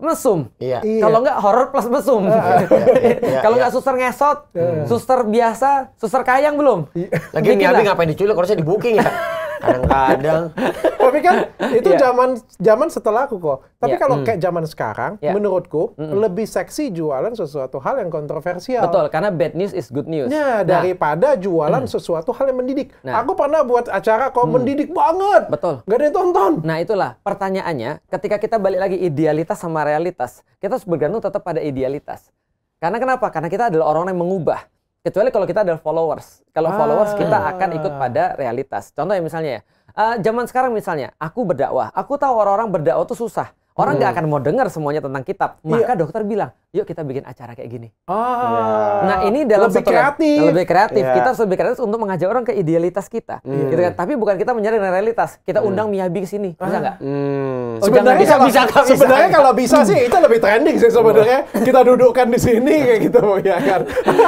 mesum. Iya. iya. Kalau nggak horor plus mesum. Ah. Iya, iya, Kalau nggak suster ngesot, ah. suster biasa, suster kayang belum. Lagi Miyabi ngapain diculik? Harusnya di booking ya. kadang-kadang tapi kan itu iya. zaman yeah. zaman setelah aku kok tapi yeah. kalau mm. kayak zaman sekarang yeah. menurutku mm -mm. lebih seksi jualan sesuatu hal yang kontroversial betul karena bad news is good news ya nah. daripada jualan mm. sesuatu hal yang mendidik nah. aku pernah buat acara kok mm. mendidik banget betul gak ada yang tonton nah itulah pertanyaannya ketika kita balik lagi idealitas sama realitas kita harus bergantung tetap pada idealitas karena kenapa karena kita adalah orang yang mengubah kecuali kalau kita adalah followers. Kalau ah. followers kita ah. akan ikut pada realitas. Contoh ya misalnya ya, uh, zaman sekarang misalnya, aku berdakwah, aku tahu orang-orang berdakwah itu susah. Orang nggak hmm. akan mau dengar semuanya tentang kitab. Iya. Maka iya. dokter bilang, yuk kita bikin acara kayak gini. Ah. Nah ini dalam lebih kreatif. Lebih kreatif. Yeah. Kita harus lebih kreatif untuk mengajak orang ke idealitas kita. Hmm. Gitu kan. Tapi bukan kita menyerang realitas. Kita undang hmm. Miyabi ke sini. Bisa ah. nggak? Hmm. Oh, sebenarnya bisa, kalau, bisa, bisa, bisa, kalau bisa sih itu lebih trending sih sebenarnya. kita dudukkan di sini kayak gitu mau ya kan.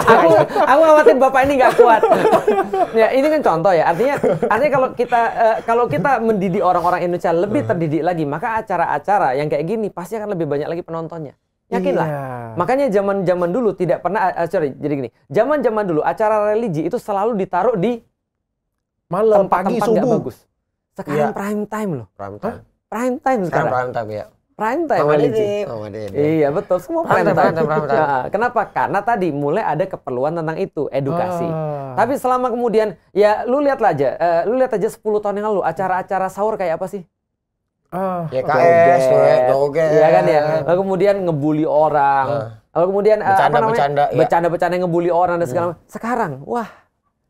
aku aku khawatir bapak ini nggak kuat. ya ini kan contoh ya. Artinya artinya kalau kita uh, kalau kita mendidik orang-orang Indonesia lebih hmm. terdidik lagi, maka acara-acara yang kayak gini pasti akan lebih banyak lagi penontonnya. Yakinlah. Iya. Makanya zaman-zaman dulu tidak pernah uh, sorry, jadi gini. Zaman-zaman dulu acara religi itu selalu ditaruh di malam tempat, pagi tempat subuh. bagus. Sekarang iya. prime time loh. Prime time. Hah? Prime time sekarang. Sekarang prime time ya. Prime time Mama religi. Mama iya, betul. Semua prime, prime time. Prime time. Nah, kenapa? Karena tadi mulai ada keperluan tentang itu, edukasi. Ah. Tapi selama kemudian ya lu lihatlah aja, uh, lu lihat aja 10 tahun yang lalu acara-acara sahur kayak apa sih? uh, YKS, joget, iya kan ya. Lalu kemudian ngebully orang, uh, lalu kemudian eh, bercanda, apa namanya bercanda, ya. bercanda bercanda ngebully orang dan segala hmm. macam. Sekarang, wah,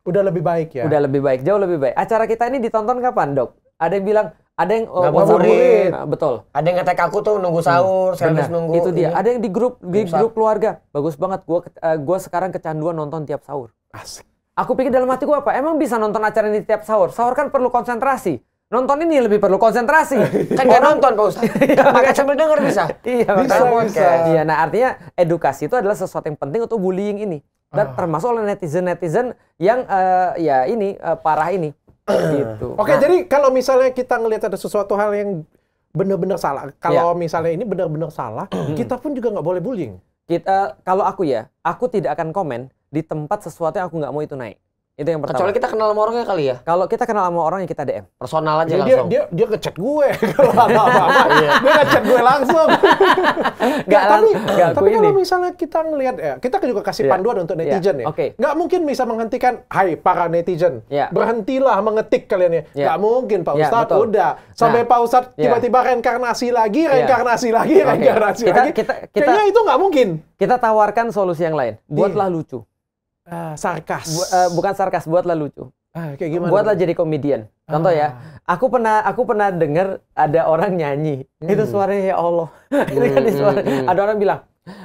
udah lebih baik ya. Udah lebih baik, jauh lebih baik. Acara kita ini ditonton kapan dok? Ada yang bilang ada yang oh, ngabuburit, nah, betul. Ada yang ngetek aku tuh nunggu hmm, sahur, hmm. nunggu. Itu dia. Ini. Ada yang di grup di Bisa. grup keluarga. Bagus banget. Gua uh, gua sekarang kecanduan nonton tiap sahur. Asik. Aku pikir dalam hatiku apa? Emang bisa nonton acara ini tiap sahur? Sahur kan perlu konsentrasi nonton ini lebih perlu konsentrasi. kan nggak nonton Pak Ustaz. Iya, makanya sambil denger bisa. iya, bisa, bisa. Iya, nah artinya edukasi itu adalah sesuatu yang penting untuk bullying ini. Dan uh. termasuk oleh netizen-netizen yang uh, ya ini uh, parah ini. gitu. Oke, okay, nah. jadi kalau misalnya kita ngelihat ada sesuatu hal yang benar-benar salah, kalau yeah. misalnya ini benar-benar salah, hmm. kita pun juga nggak boleh bullying. Kita eh, kalau aku ya, aku tidak akan komen di tempat sesuatu yang aku nggak mau itu naik. Itu yang pertama. Kecuali kita kenal sama orangnya kali ya. Kalau kita kenal sama orangnya kita DM. Personal aja dia, langsung. Dia dia ngechat gue kalau apa-apa. Iya. dia ngechat gue langsung. Enggak tapi tapi kalau misalnya kita ngelihat ya, kita kan juga kasih yeah. panduan untuk iya. netizen yeah. ya. Okay. Gak mungkin bisa menghentikan, "Hai para netizen, yeah. berhentilah mengetik kalian ya." Yeah. Gak mungkin Pak iya, Ustadz, yeah, udah. Nah. Sampai nah, Pak Ustadz tiba-tiba yeah. reinkarnasi lagi, reinkarnasi yeah. lagi, reinkarnasi okay. lagi. Kita, kita, kita, Kayaknya itu nggak mungkin. Kita tawarkan solusi yang lain. Buatlah yeah. lucu. Eh, sarkas. Bu, uh, bukan sarkas, buatlah lucu. Ah, kayak gimana? Buatlah jadi komedian. Contoh ya, ah. ya, aku pernah aku pernah dengar ada orang nyanyi. Hmm. Itu suaranya ya Allah. Hmm, itu kan hmm, suara. Hmm, hmm, ada orang bilang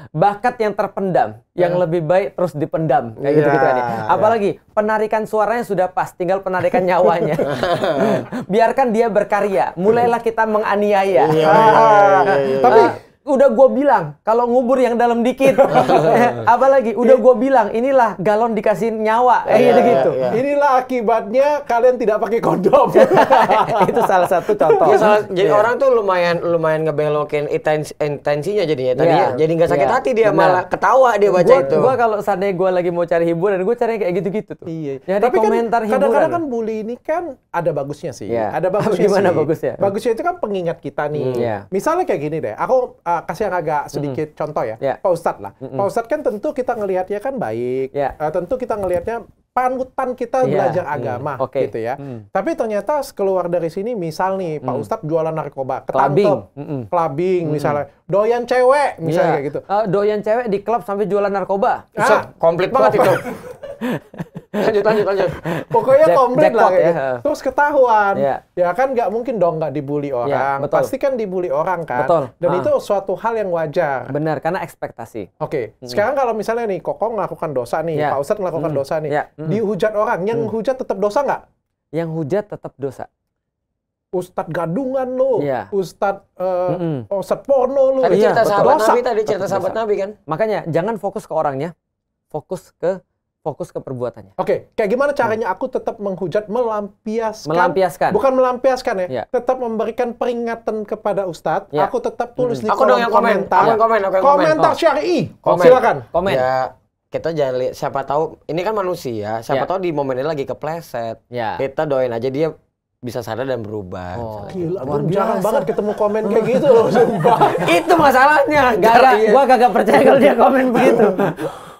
bakat yang terpendam, hmm. yang ya. lebih baik terus dipendam kayak yeah, gitu gitu kan. Ya. ya Apalagi yeah. penarikan suaranya sudah pas, tinggal penarikan nyawanya. Biarkan dia berkarya. Mulailah kita menganiaya. Yeah, yeah, yeah, yeah, yeah. Tapi udah gue bilang kalau ngubur yang dalam dikit apalagi udah gue bilang inilah galon dikasih nyawa iya gitu gitu iya, yeah, yeah. inilah akibatnya kalian tidak pakai kondom itu salah satu contoh ya, salah, jadi yeah. orang tuh lumayan lumayan ngebelokin intens, intensinya jadinya tadi yeah. jadi nggak sakit yeah. hati dia Benar. malah ketawa dia baca gua, itu gue kalau seandainya gue lagi mau cari hiburan gue cari kayak gitu gitu tuh iya jadi tapi kan komentar kan, kadang-kadang kan bully ini kan ada bagusnya sih yeah. ada bagusnya gimana sih. bagusnya bagusnya itu kan pengingat kita nih hmm, yeah. misalnya kayak gini deh aku kasih yang agak sedikit mm contoh ya, yeah. Pak Ustadz lah. mm -mm. Pak Ustadz kan tentu kita ngelihatnya kan baik, yeah. Ya. uh, tentu kita ngelihatnya panutan kita yeah. belajar mm. agama mm. okay. gitu ya. Mm. Tapi ternyata keluar dari sini misal nih Pak mm. Ustadz jualan narkoba, ketangkep, clubbing mm -mm. misalnya, doyan cewek misalnya yeah. kayak gitu. Uh, doyan cewek di klub sampai jualan narkoba. Ah, komplit banget itu. lanjut lanjut lanjut pokoknya komplain Jack, lah ya. Gitu. terus ketahuan yeah. ya kan nggak mungkin dong nggak dibully iya, orang yeah, betul. pasti kan dibully orang kan betul. dan ah. itu suatu hal yang wajar benar karena ekspektasi oke okay. hmm. sekarang kalau misalnya nih kokong melakukan dosa nih yeah. pak ustadz melakukan hmm. dosa nih yeah. hmm. dihujat orang yang hmm. hujat tetap dosa nggak yang hujat tetap dosa Ustadz gadungan lo, ya. Ustadz uh, mm -mm. Ustadz porno lo. Tadi cerita ya, sahabat dosa. Nabi, tadi cerita sahabat Nabi kan. Makanya jangan fokus ke orangnya, fokus ke fokus ke perbuatannya. Oke, okay. kayak gimana caranya aku tetap menghujat melampiaskan melampiaskan. Bukan melampiaskan ya, ya. tetap memberikan peringatan kepada ustadz. Ya. Aku tetap tulis hmm. di aku kolom dong yang komentar. Komen. Komen, okay, komentar komen. Oh. syar'i. Komen. Silakan. Komen. Ya kita jangan lihat siapa tahu ini kan manusia, siapa ya. tahu di momen ini lagi kepleset. Ya. Kita doain aja dia bisa sadar dan berubah. Oh, gila, luar biasa. banget ketemu komen kayak gitu loh, Itu masalahnya. Gara, gara iya. gua kagak percaya kalau dia komen begitu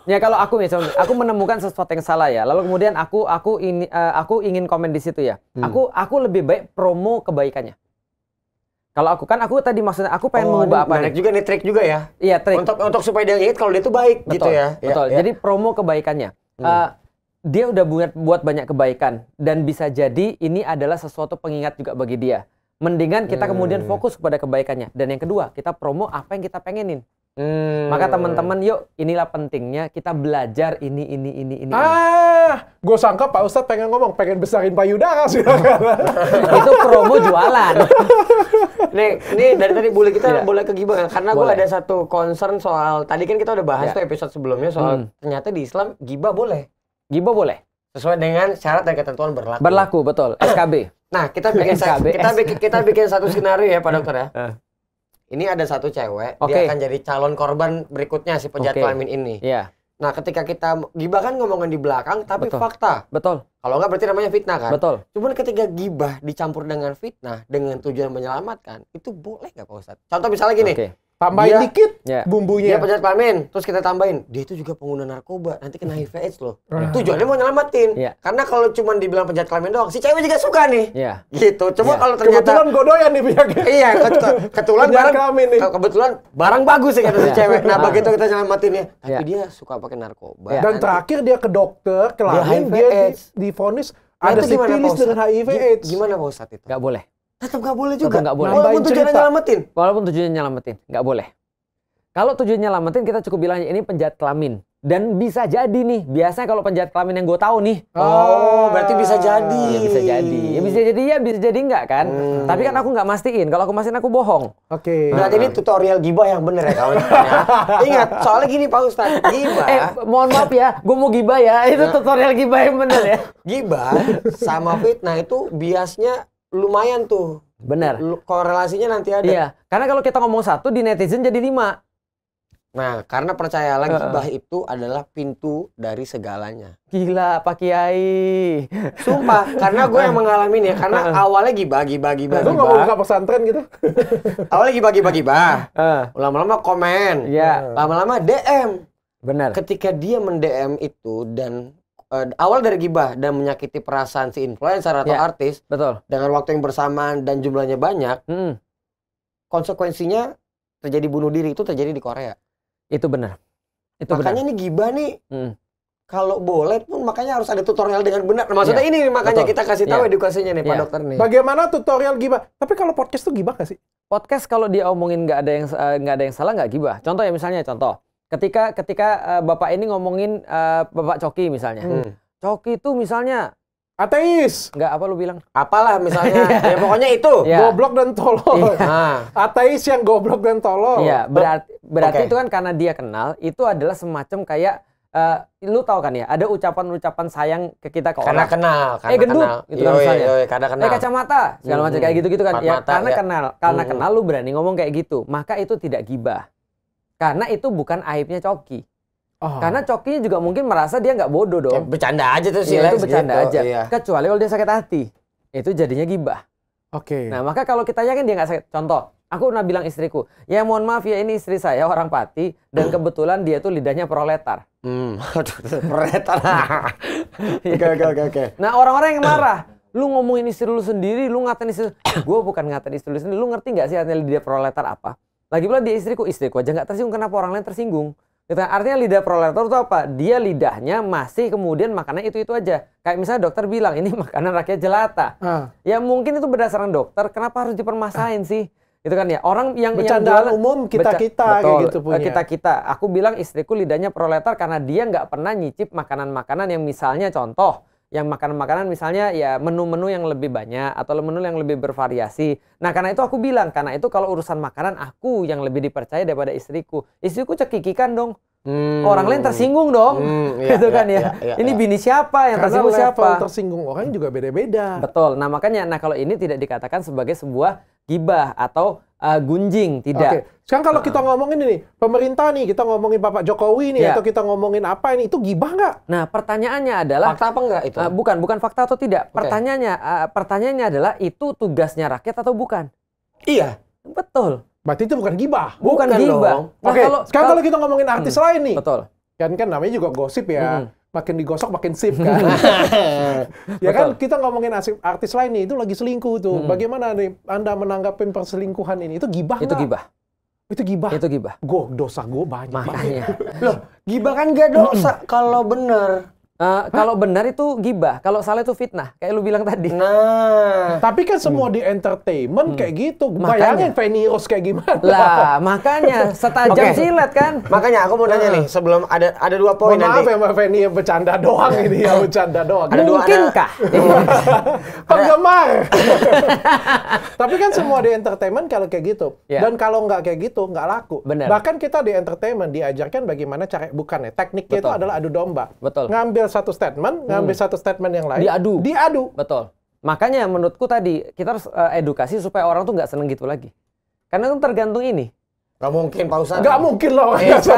ya kalau aku misalnya aku menemukan sesuatu yang salah ya lalu kemudian aku aku ini uh, aku ingin komen di situ ya hmm. aku aku lebih baik promo kebaikannya kalau aku kan aku tadi maksudnya aku pengen oh, mengubah apa nih juga nih trik juga ya iya trik untuk untuk supaya dia lihat kalau dia itu baik gitu betul, gitu ya betul ya, ya, jadi promo kebaikannya hmm. uh, dia udah buat banyak kebaikan dan bisa jadi ini adalah sesuatu pengingat juga bagi dia Mendingan kita hmm. kemudian fokus kepada kebaikannya. Dan yang kedua, kita promo apa yang kita pengenin. Hmm. Maka teman-teman yuk inilah pentingnya kita belajar ini ini ini ini. Ah, gue sangka Pak Ustadz pengen ngomong pengen besarin payudara sih. itu promo jualan. nih, nih dari tadi boleh kita yeah. boleh kegibah karena gue ada satu concern soal tadi kan kita udah bahas yeah. tuh episode sebelumnya soal hmm. ternyata di Islam gibah boleh. Gibah boleh. Sesuai dengan syarat dan ketentuan berlaku. Berlaku betul SKB. Nah, kita bikin kita bikin kita bikin satu skenario ya Pak eh, Dokter ya. Eh. Ini ada satu cewek, okay. dia akan jadi calon korban berikutnya si penjahat okay. kelamin ini. Iya. Nah, ketika kita gibah kan ngomongin di belakang tapi Betul. fakta. Betul. Kalau enggak berarti namanya fitnah kan? Betul. Cuman ketika gibah dicampur dengan fitnah dengan tujuan menyelamatkan, itu boleh nggak Pak Ustadz? Contoh misalnya gini. Okay tambahin dia, dikit ya. bumbunya. Dia pencet kelamin, terus kita tambahin. Dia itu juga pengguna narkoba, nanti kena HIV AIDS loh. ya. Tujuannya mau nyelamatin. ya. Karena kalau cuma dibilang pencet kelamin doang, si cewek juga suka nih. ya. Gitu. Cuma ya. kalau ternyata kebetulan godoyan nih pihak. Iya, kebetulan barang kelamin nih. Kebetulan barang bagus ya kata si iya. cewek. Nah, ah. begitu kita nyelamatin ya. tapi ya. dia suka pakai narkoba. ya. Dan terakhir dia ke dokter, kelamin dia, dia Difonis. Nah, ada sifilis dengan HIV AIDS. Gimana Pak Ustadz itu? Gak boleh. Tetap nggak boleh juga. boleh. Walaupun tujuannya nyelamatin. Walaupun tujuannya nyelamatin, nggak boleh. Kalau tujuannya nyelamatin, kita cukup bilang ini penjahat kelamin. Dan bisa jadi nih, biasanya kalau penjahat kelamin yang gue tahu nih. Oh, berarti bisa jadi. Ya, bisa jadi. Ya bisa jadi ya, bisa jadi enggak kan. Hmm. Tapi kan aku nggak mastiin. Kalau aku mastiin aku bohong. Oke. Okay. Nah, berarti nah, ini tutorial gibah yang bener ya kawan. Ingat, soalnya gini Pak Ustadz, gibah. Eh, mohon maaf ya, gue mau gibah ya. Itu nah. tutorial gibah yang bener ya. gibah sama fitnah itu biasanya lumayan tuh. Benar. Korelasinya nanti ada. Iya, karena kalau kita ngomong satu di netizen jadi lima. Nah, karena percayalah gibah uh. itu adalah pintu dari segalanya. Gila, Pak Kiai. Sumpah, karena gue yang mengalami ya. Karena awalnya gibah, gibah, gibah, Lu gak mau buka pesantren gitu? awalnya gibah, gibah, gibah. Uh. Lama-lama komen. Iya. Yeah. Lama-lama DM. Benar. Ketika dia mendm itu dan uh, awal dari gibah dan menyakiti perasaan si influencer atau yeah. artis betul dengan waktu yang bersamaan dan jumlahnya banyak hmm. konsekuensinya terjadi bunuh diri itu terjadi di Korea itu benar itu makanya benar. ini gibah nih hmm. kalau boleh pun makanya harus ada tutorial dengan benar maksudnya yeah. ini makanya betul. kita kasih tahu yeah. edukasinya nih yeah. Pak ya. Dokter nih bagaimana tutorial gibah tapi kalau podcast tuh gibah gak sih podcast kalau dia omongin nggak ada yang eh, nggak uh, ada yang salah nggak gibah contoh ya misalnya contoh ketika ketika uh, bapak ini ngomongin uh, bapak Coki misalnya hmm. Coki itu misalnya ateis nggak apa lu bilang apalah misalnya ya pokoknya itu ya. goblok dan tolol iya. nah. ateis yang goblok dan tolol ya berarti berarti okay. itu kan karena dia kenal itu adalah semacam kayak uh, lu tahu kan ya ada ucapan-ucapan sayang ke kita ke karena orang kenal karena eh gendut kenal. gitu kan yoi, misalnya yoi, karena kenal eh kacamata segala macam hmm, kayak gitu gitu kan ya karena ya. kenal karena hmm. kenal lu berani ngomong kayak gitu maka itu tidak gibah karena itu bukan aibnya Coki. Oh. Karena Coki juga mungkin merasa dia nggak bodoh dong. Ya, bercanda aja tuh sih. Ya, itu bercanda gitu, aja. Iya. Kecuali kalau dia sakit hati, itu jadinya gibah. Oke. Okay. Nah maka kalau kita yakin dia nggak sakit, contoh, aku pernah bilang istriku, ya mohon maaf ya ini istri saya orang Pati dan kebetulan dia tuh lidahnya proletar. Hmm, proletar. oke oke Nah orang-orang yang marah, lu ngomongin istri lu sendiri, lu ngatain istri, gue bukan ngatain istri lu sendiri, lu ngerti nggak sih artinya lidah proletar apa? Lagi pula dia istriku, istriku aja nggak tersinggung, kenapa orang lain tersinggung? Gitu kan? Artinya lidah proletor itu apa? Dia lidahnya masih kemudian makanan itu-itu aja. Kayak misalnya dokter bilang, ini makanan rakyat jelata. Uh. Ya mungkin itu berdasarkan dokter, kenapa harus dipermasalahin uh. Ah. sih? Itu kan ya, orang yang... bercanda yang jualan, umum kita-kita kayak gitu punya. Kita-kita. Aku bilang istriku lidahnya proletar karena dia nggak pernah nyicip makanan-makanan yang misalnya contoh yang makanan-makanan misalnya ya menu-menu yang lebih banyak atau menu yang lebih bervariasi. Nah karena itu aku bilang karena itu kalau urusan makanan aku yang lebih dipercaya daripada istriku. Istriku cekikikan dong. Hmm. Orang lain tersinggung dong, hmm, ya, gitu iya, kan ya. ya. ya ini iya. bini siapa yang Karena tersinggung level siapa? tersinggung orang juga beda-beda. Betul. Nah makanya, nah kalau ini tidak dikatakan sebagai sebuah gibah atau uh, gunjing, tidak. Okay. Sekarang kalau kita ngomongin ini, pemerintah nih, kita ngomongin Bapak Jokowi nih, yeah. atau kita ngomongin apa ini, itu gibah nggak? Nah, pertanyaannya adalah... Fakta apa nggak itu? Uh, bukan, bukan fakta atau tidak. Okay. Pertanyaannya, uh, pertanyaannya adalah itu tugasnya rakyat atau bukan? Iya. Betul. Berarti itu bukan gibah. Bukan, bukan gibah. Nah, Oke, okay. kalau, sekarang kalau kita ngomongin artis hmm, lain nih. Betul. Kan kan namanya juga gosip ya. Hmm makin digosok makin sip kan. ya kan? Betul. kan kita ngomongin asip, artis lain nih itu lagi selingkuh tuh. Hmm. Bagaimana nih Anda menanggapi perselingkuhan ini? Itu gibah Itu gibah. Itu gibah. Itu gibah. Gue dosa gue banyak. Makanya. Loh, gibah kan gak hmm. dosa kalau bener. Uh, kalau benar itu gibah, kalau salah itu fitnah, kayak lu bilang tadi. Nah, tapi kan semua hmm. di entertainment hmm. kayak gitu. Makanya, Bayangin Feni Rose kayak gimana? Lah, makanya setajam okay. silat kan. Makanya aku mau nanya nah. nih, sebelum ada ada dua poin nanti. Maaf ya Feni ya, bercanda doang ini ya bercanda doang. Ada Mungkinkah? Penggemar. Iya. tapi kan semua di entertainment kalau kayak gitu. Yeah. Dan kalau nggak kayak gitu nggak laku. Bener. Bahkan kita di entertainment diajarkan bagaimana cara bukan ya tekniknya Betul. itu adalah adu domba. Betul. Ngambil satu statement, ngambil hmm. satu statement yang lain, diadu. Diadu. Betul. Makanya menurutku tadi kita harus uh, edukasi supaya orang tuh nggak seneng gitu lagi. Karena itu tergantung ini, Gak mungkin Pak Ustadz. Gak mungkin loh. gitu.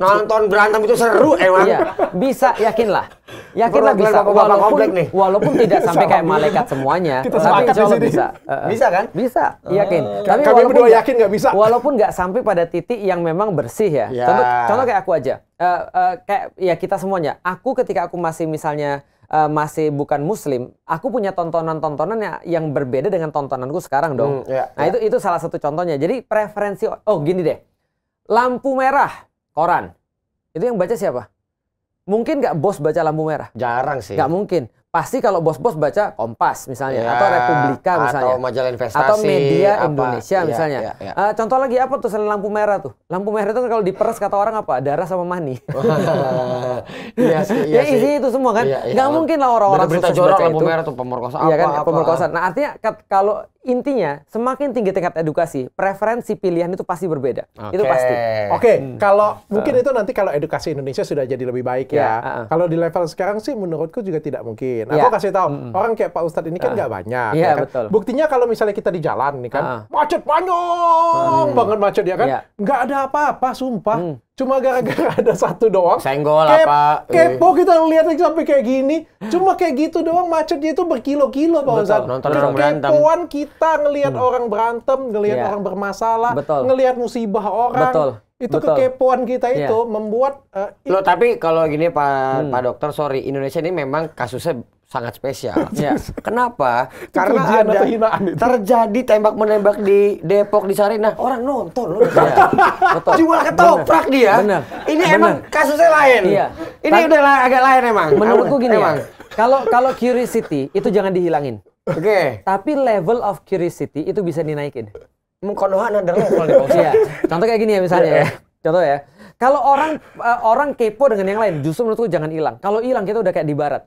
Nonton berantem itu seru emang. Eh, iya, bisa yakinlah. Yakinlah bisa bapak -bapak walaupun nih. walaupun tidak sampai kayak malaikat semuanya, Kita tapi insya Allah bisa. bisa kan? Bisa, eh, yakin. Uh. Tapi Kami berdua yakin nggak bisa. Walaupun gak sampai pada titik yang memang bersih ya. ya. Contoh, contoh kayak aku aja. Uh, uh, kayak ya kita semuanya. Aku ketika aku masih misalnya uh, masih bukan muslim, aku punya tontonan-tontonan ya, yang, berbeda dengan tontonanku sekarang dong. Hmm, yeah, nah, yeah. itu itu salah satu contohnya. Jadi preferensi oh gini deh. Lampu merah koran. Itu yang baca siapa? Mungkin nggak bos baca lampu merah? Jarang sih. Nggak mungkin pasti kalau bos-bos baca Kompas misalnya ya, atau Republika misalnya atau majalah investasi atau media apa, Indonesia ya, misalnya. Ya, ya. Uh, contoh lagi apa tuh selain lampu merah tuh? Lampu merah itu kan kalau diperes kata orang apa? Darah sama mani. iya sih, iya ya, sih. itu semua kan. Iya, iya. nggak ya, ya, mungkin lah orang-orang berita jorok lampu itu. merah tuh pemerkosaan iya, apa, kan? apa. Pemerkosaan. Nah, artinya kalau intinya semakin tinggi tingkat edukasi, preferensi pilihan itu pasti berbeda. Okay. Itu pasti. Oke, okay. hmm. kalau mungkin itu nanti kalau edukasi Indonesia sudah jadi lebih baik yeah. ya. Uh. Kalau di level sekarang sih menurutku juga tidak mungkin. Yeah. Aku ya. kasih tahu, mm. orang kayak Pak Ustadz ini kan ah. nggak banyak. yeah, ya kan? betul. Buktinya kalau misalnya kita di jalan nih kan, uh. macet panjang hmm. banget macet ya kan. Ya. Nggak yeah. ada apa-apa, sumpah. Hmm cuma gara-gara ada satu doang. Senggol Kep apa? Kepo kita lihat sampai kayak gini. Cuma kayak gitu doang macetnya itu berkilo-kilo Pak Ustaz. Nonton orang berantem. Kepoan kita ngelihat hmm. orang berantem, ngelihat yeah. orang bermasalah, ngelihat musibah orang. Betul. Itu Betul. kekepoan kita iya. itu yeah. membuat uh, Loh, tapi kalau gini Pak hmm. Pak Dokter, sorry, Indonesia ini memang kasusnya sangat spesial. Ya. Kenapa? Karena ada terjadi tembak menembak di Depok di Nah Orang nonton loh. Ya. Jual ketoprak dia. Bener. Ini Bener. emang kasusnya lain. Iya. Ini Tan udah agak lain emang. Menurutku gini ya, emang. ya. Kalau kalau curiosity itu jangan dihilangin. Oke. Okay. Tapi level of curiosity itu bisa dinaikin. Mengkonohan ada level di Iya. Contoh kayak gini ya misalnya ya. Contoh ya. Kalau orang uh, orang kepo dengan yang lain, justru menurutku jangan hilang. Kalau hilang kita udah kayak di barat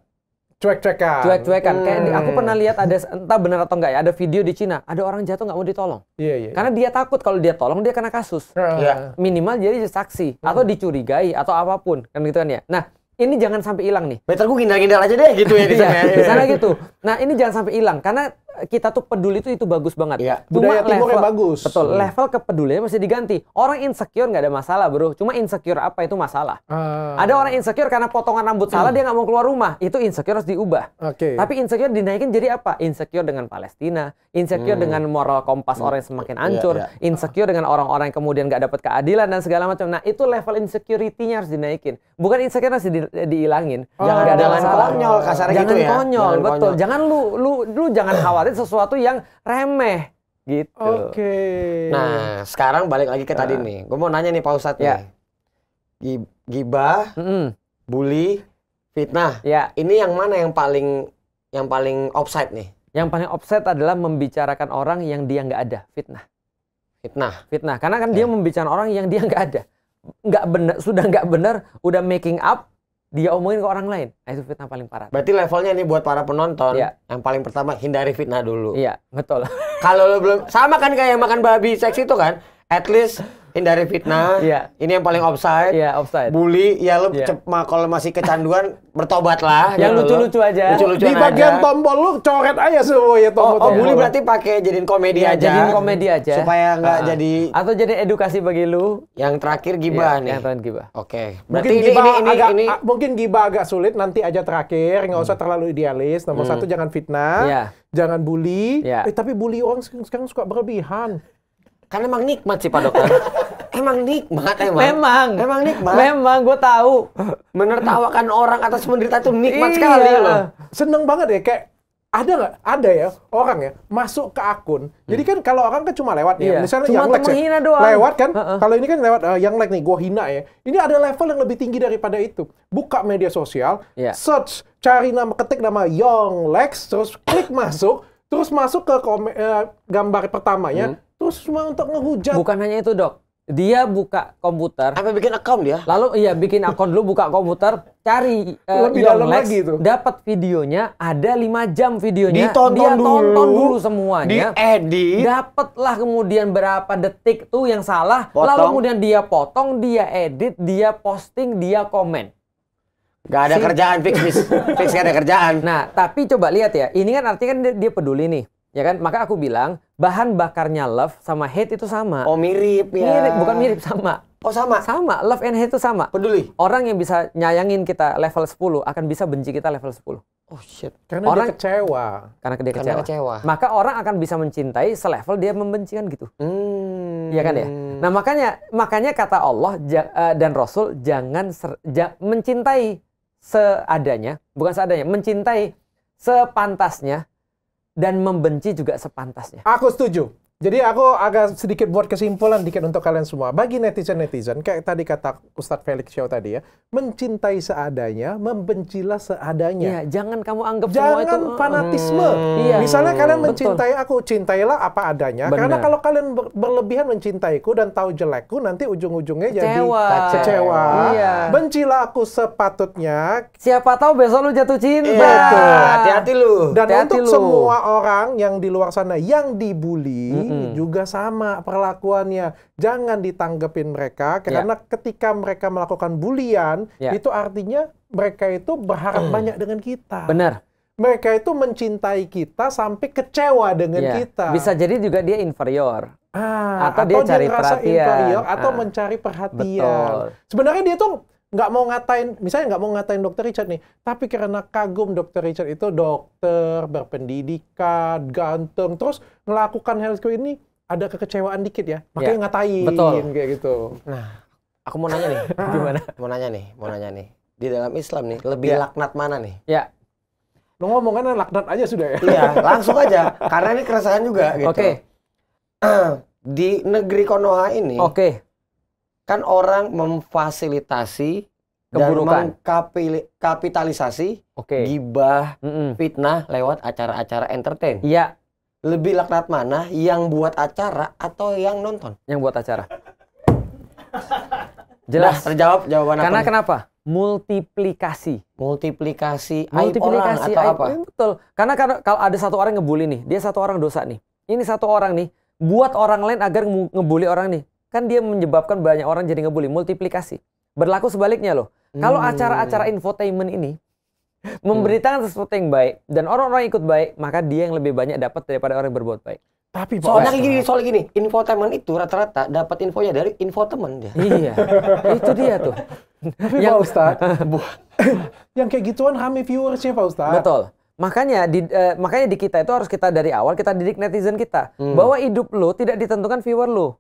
cuek-cuekan. Cuek-cuekan. Hmm. Kayak aku pernah lihat ada entah benar atau enggak ya, ada video di Cina, ada orang jatuh nggak mau ditolong. Iya, yeah, iya. Yeah, Karena dia takut kalau dia tolong dia kena kasus. Yeah. Iya. Minimal jadi saksi hmm. atau dicurigai atau apapun. Kan gitu kan ya. Nah, ini jangan sampai hilang nih. Better gue gindal-gindal aja deh gitu ya di sana. Ya. Iya, di sana gitu. Nah, ini jangan sampai hilang karena kita tuh peduli itu itu bagus banget. Ya. Budaya Cuma timur level, yang bagus. Betul. Hmm. Level kepeduliannya masih diganti. Orang insecure nggak ada masalah, bro. Cuma insecure apa itu masalah. Uh. Ada orang insecure karena potongan rambut salah dia nggak mau keluar rumah. Itu insecure harus diubah. Oke. Okay. Tapi insecure dinaikin jadi apa? Insecure dengan Palestina, insecure hmm. dengan moral kompas hmm. orang yang semakin iya, hancur, yeah, yeah. insecure dengan orang-orang yang kemudian nggak dapat keadilan dan segala macam. Nah itu level insecurity-nya harus dinaikin. Bukan insecure harus di, diilangin. Oh. Jangan, jangan konyol kasarnya gitu ya. Konyol, jangan konyol, betul. Jangan lu lu lu jangan khawatir menawarin sesuatu yang remeh gitu. Oke. Okay. Nah, sekarang balik lagi ke nah. tadi nih. Gue mau nanya nih Pak Ustadz ya. nih. Gibah, mm -hmm. bully, fitnah. Ya. Ini yang mana yang paling yang paling offside nih? Yang paling offside adalah membicarakan orang yang dia nggak ada, fitnah. Fitnah. Fitnah. Karena kan okay. dia ya. membicarakan orang yang dia nggak ada nggak benar sudah nggak benar udah making up dia omongin ke orang lain, nah, itu fitnah paling parah. Berarti levelnya ini buat para penonton, ya. yang paling pertama hindari fitnah dulu. Iya, betul. Kalau lo belum sama kan kayak makan babi seksi itu kan, at least hindari fitnah. Yeah. Ini yang paling offside. Iya, offside. Bully, ya lu yeah. Iya. kalau masih kecanduan bertobatlah. Yang gitu. lucu-lucu aja. Lucu-lucu Di bagian aja. tombol lu coret aja semua ya tombol. Oh, oh bully berarti pakai jadiin komedi ya, aja. Jadiin komedi aja. Supaya nggak uh-huh. jadi atau jadi edukasi bagi lu. Yang terakhir iya, gibah ya, nih. Yang terakhir gibah. Oke. Okay. Berarti mungkin ini, gibah ini, ini, agak, ini. mungkin gibah agak sulit nanti aja terakhir, nggak usah hmm. terlalu idealis. Nomor hmm. satu jangan fitnah. Yeah. Jangan bully. Yeah. Eh tapi bully orang sekarang suka berlebihan. Kan emang nikmat sih Pak Dokter. emang nikmat emang. Memang. Emang nikmat. Memang gue tahu. Menertawakan orang atas menderita itu nikmat iya. sekali loh. Seneng banget ya kayak ada nggak ada ya orang ya masuk ke akun hmm. jadi kan kalau orang kan cuma lewat ya, iya. ya. misalnya cuma yang like ya. lewat kan uh -uh. kalau ini kan lewat uh, yang like nih gue hina ya ini ada level yang lebih tinggi daripada itu buka media sosial yeah. search cari nama ketik nama Young Lex terus klik masuk terus masuk ke komen, uh, gambar pertamanya hmm Terus cuma untuk ngehujat. Bukan hanya itu, Dok. Dia buka komputer. Apa bikin account dia? Lalu iya bikin akun dulu, buka komputer, cari uh, lebih dalam lagi itu. Dapat videonya, ada 5 jam videonya. Ditonton dia dulu. tonton dulu semuanya. Diedit. Dapatlah kemudian berapa detik tuh yang salah, potong. lalu kemudian dia potong, dia edit, dia posting, dia komen. Gak ada si. kerjaan fix, fix, fix gak ada kerjaan. Nah, tapi coba lihat ya, ini kan artinya kan dia peduli nih ya kan maka aku bilang bahan bakarnya love sama hate itu sama oh mirip ya mirip bukan mirip sama oh sama sama love and hate itu sama peduli orang yang bisa nyayangin kita level 10 akan bisa benci kita level 10 oh shit karena orang, dia kecewa karena dia kecewa. Karena kecewa maka orang akan bisa mencintai selevel dia membencikan gitu hmm. iya kan ya nah makanya makanya kata Allah eh, dan Rasul jangan ser, ja, mencintai seadanya bukan seadanya mencintai sepantasnya dan membenci juga sepantasnya. Aku setuju. Jadi aku agak sedikit buat kesimpulan dikit untuk kalian semua. Bagi netizen-netizen, kayak tadi kata Ustadz Felix Show tadi ya, mencintai seadanya, membencilah seadanya. Ya, jangan kamu anggap jangan semua itu. Jangan eh, fanatisme. Hmm. Iya. Misalnya kalian mencintai aku, cintailah apa adanya. Benar. Karena kalau kalian berlebihan mencintaiku dan tahu jelekku, nanti ujung-ujungnya jadi kecewa. Iya. Bencilah aku sepatutnya. Siapa tahu besok lu jatuh cinta. Iya, betul. Hati-hati lu. Dan Hati -hati untuk lu. semua orang yang di luar sana yang dibully, hmm hmm. juga sama perlakuannya. Jangan ditanggepin mereka ya. karena yeah. ketika mereka melakukan bulian, yeah. itu artinya mereka itu berharap hmm. banyak dengan kita. Benar. Mereka itu mencintai kita sampai kecewa dengan yeah. kita. Bisa jadi juga dia inferior. Ah, atau, atau dia, dia perhatian. inferior atau ah. mencari perhatian. Betul. Sebenarnya dia tuh nggak mau ngatain, misalnya nggak mau ngatain dokter Richard nih, tapi karena kagum dokter Richard itu dokter, berpendidikan, ganteng, terus melakukan healthcare ini ada kekecewaan dikit ya, ya makanya ya, ngatain betul. kayak gitu. Nah, aku mau nanya nih, gimana? Mau nanya nih, mau nanya nih, di dalam Islam nih lebih ya. laknat mana nih? Ya. Lo ngomong kan laknat aja sudah ya? Iya, langsung aja, karena ini keresahan juga gitu. Oke. Okay. di negeri Konoha ini. Oke. Okay kan orang memfasilitasi keburukan kapitalisasi okay. gibah mm -mm. fitnah lewat acara-acara entertain iya lebih laknat mana yang buat acara atau yang nonton yang buat acara jelas nah, terjawab jawaban karena apa? kenapa multiplikasi multiplikasi multiplikasi aib orang atau apa ya, betul karena kan kalau ada satu orang ngebully nih dia satu orang dosa nih ini satu orang nih buat orang lain agar ngebully orang nih kan dia menyebabkan banyak orang jadi ngebully multiplikasi berlaku sebaliknya loh hmm. kalau acara-acara infotainment ini memberitakan hmm. sesuatu yang baik dan orang-orang ikut baik maka dia yang lebih banyak dapat daripada orang yang berbuat baik tapi Pak soalnya gini, soal gini, infotainment itu rata-rata dapat infonya dari infotainment dia. Iya. itu dia tuh. Tapi yang, Pak Ustaz, yang kayak gituan rame viewersnya Pak Ustaz. Betul. Makanya di uh, makanya di kita itu harus kita dari awal kita didik netizen kita hmm. bahwa hidup lo tidak ditentukan viewer lo.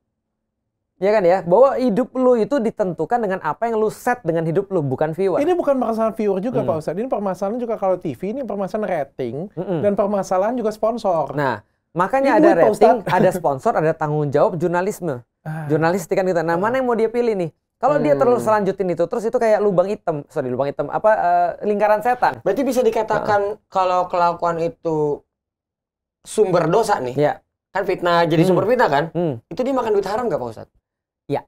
Iya kan ya, bahwa hidup lu itu ditentukan dengan apa yang lu set dengan hidup lu, bukan viewer. Ini bukan permasalahan viewer juga hmm. Pak Ustadz, ini permasalahan juga kalau TV, ini permasalahan rating, hmm dan permasalahan juga sponsor. Nah, makanya ini ada rating, Ustadz. ada sponsor, ada tanggung jawab jurnalisme. Ah. Jurnalistik kan kita, gitu. nah mana yang mau dia pilih nih? Kalau hmm. dia terus selanjutin itu, terus itu kayak lubang hitam, sorry lubang hitam, apa uh, lingkaran setan. Berarti bisa dikatakan kalau kelakuan itu sumber dosa nih, ya. kan fitnah jadi hmm. sumber fitnah kan? Hmm. Itu dia makan duit haram gak Pak Ustadz? Ya.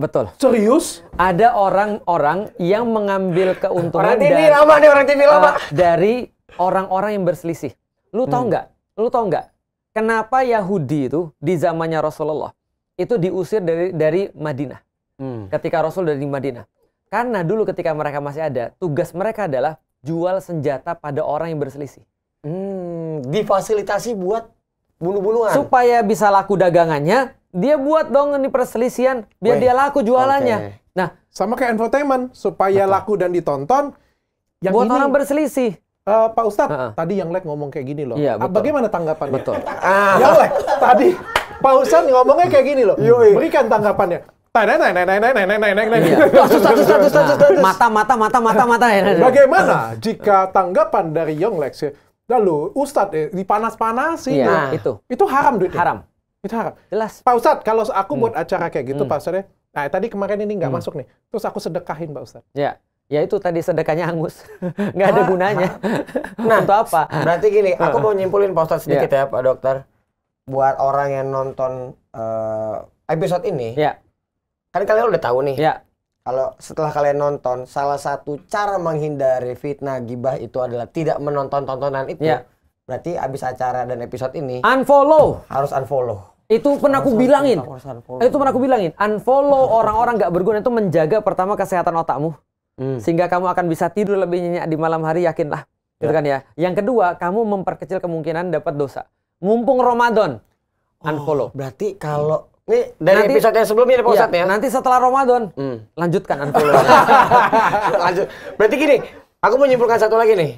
Betul. Serius? Ada orang-orang yang mengambil keuntungan orang TV dari, lama nih, orang TV lama. Uh, dari orang-orang yang berselisih. Lu tau hmm. nggak? Hmm. Lu tau nggak? Kenapa Yahudi itu di zamannya Rasulullah itu diusir dari dari Madinah? Hmm. Ketika Rasul dari Madinah. Karena dulu ketika mereka masih ada, tugas mereka adalah jual senjata pada orang yang berselisih. Hmm, difasilitasi buat bunuh-bunuhan. Supaya bisa laku dagangannya, dia buat dong ini perselisihan biar Weh, dia laku jualannya. Okay. Nah, sama kayak infotainment supaya betul. laku dan ditonton. Yang buat ini, orang berselisih. Uh, Pak Ustadz, uh huh tadi yang Lek ngomong kayak gini loh. Ya, ah, Bagaimana tanggapannya? Betul. Ah. Yang Lek, tadi Pak Ustadz ngomongnya kayak gini loh. Yui. Berikan tanggapannya. Mata, mata, mata, mata, mata. Ya. Bagaimana jika tanggapan dari Young Lex Lalu Ustadz eh, dipanas sih. Iya, itu. Itu haram duitnya. Haram. Kita gitu, jelas. Pak Ustad, kalau aku hmm. buat acara kayak gitu, hmm. Pak Ustadz ya. nah tadi kemarin ini nggak hmm. masuk nih, terus aku sedekahin Pak Ustad. Ya. Ya itu tadi sedekahnya hangus, nggak ada ah. gunanya. nah, untuk apa? Berarti gini, aku hmm. mau nyimpulin Pak Ustad sedikit ya. ya Pak Dokter. Buat orang yang nonton uh, episode ini, Ya. kan kalian udah tahu nih, Ya. kalau setelah kalian nonton salah satu cara menghindari fitnah gibah itu adalah tidak menonton tontonan itu ya. Berarti abis acara dan episode ini unfollow. Harus unfollow. Itu pernah aku bilangin. Itu pernah aku bilangin. Unfollow orang-orang nggak berguna itu menjaga pertama kesehatan otakmu. Hmm. Sehingga kamu akan bisa tidur lebih nyenyak di malam hari, yakinlah. Gitu ya. Gitu kan ya. Yang kedua, kamu memperkecil kemungkinan dapat dosa. Mumpung Ramadan, oh, unfollow. berarti kalau nih dari nanti, episode yang sebelumnya ada iya, ya. Nanti setelah Ramadan, hmm. lanjutkan unfollow. Lanjut. Berarti gini, aku menyimpulkan satu lagi nih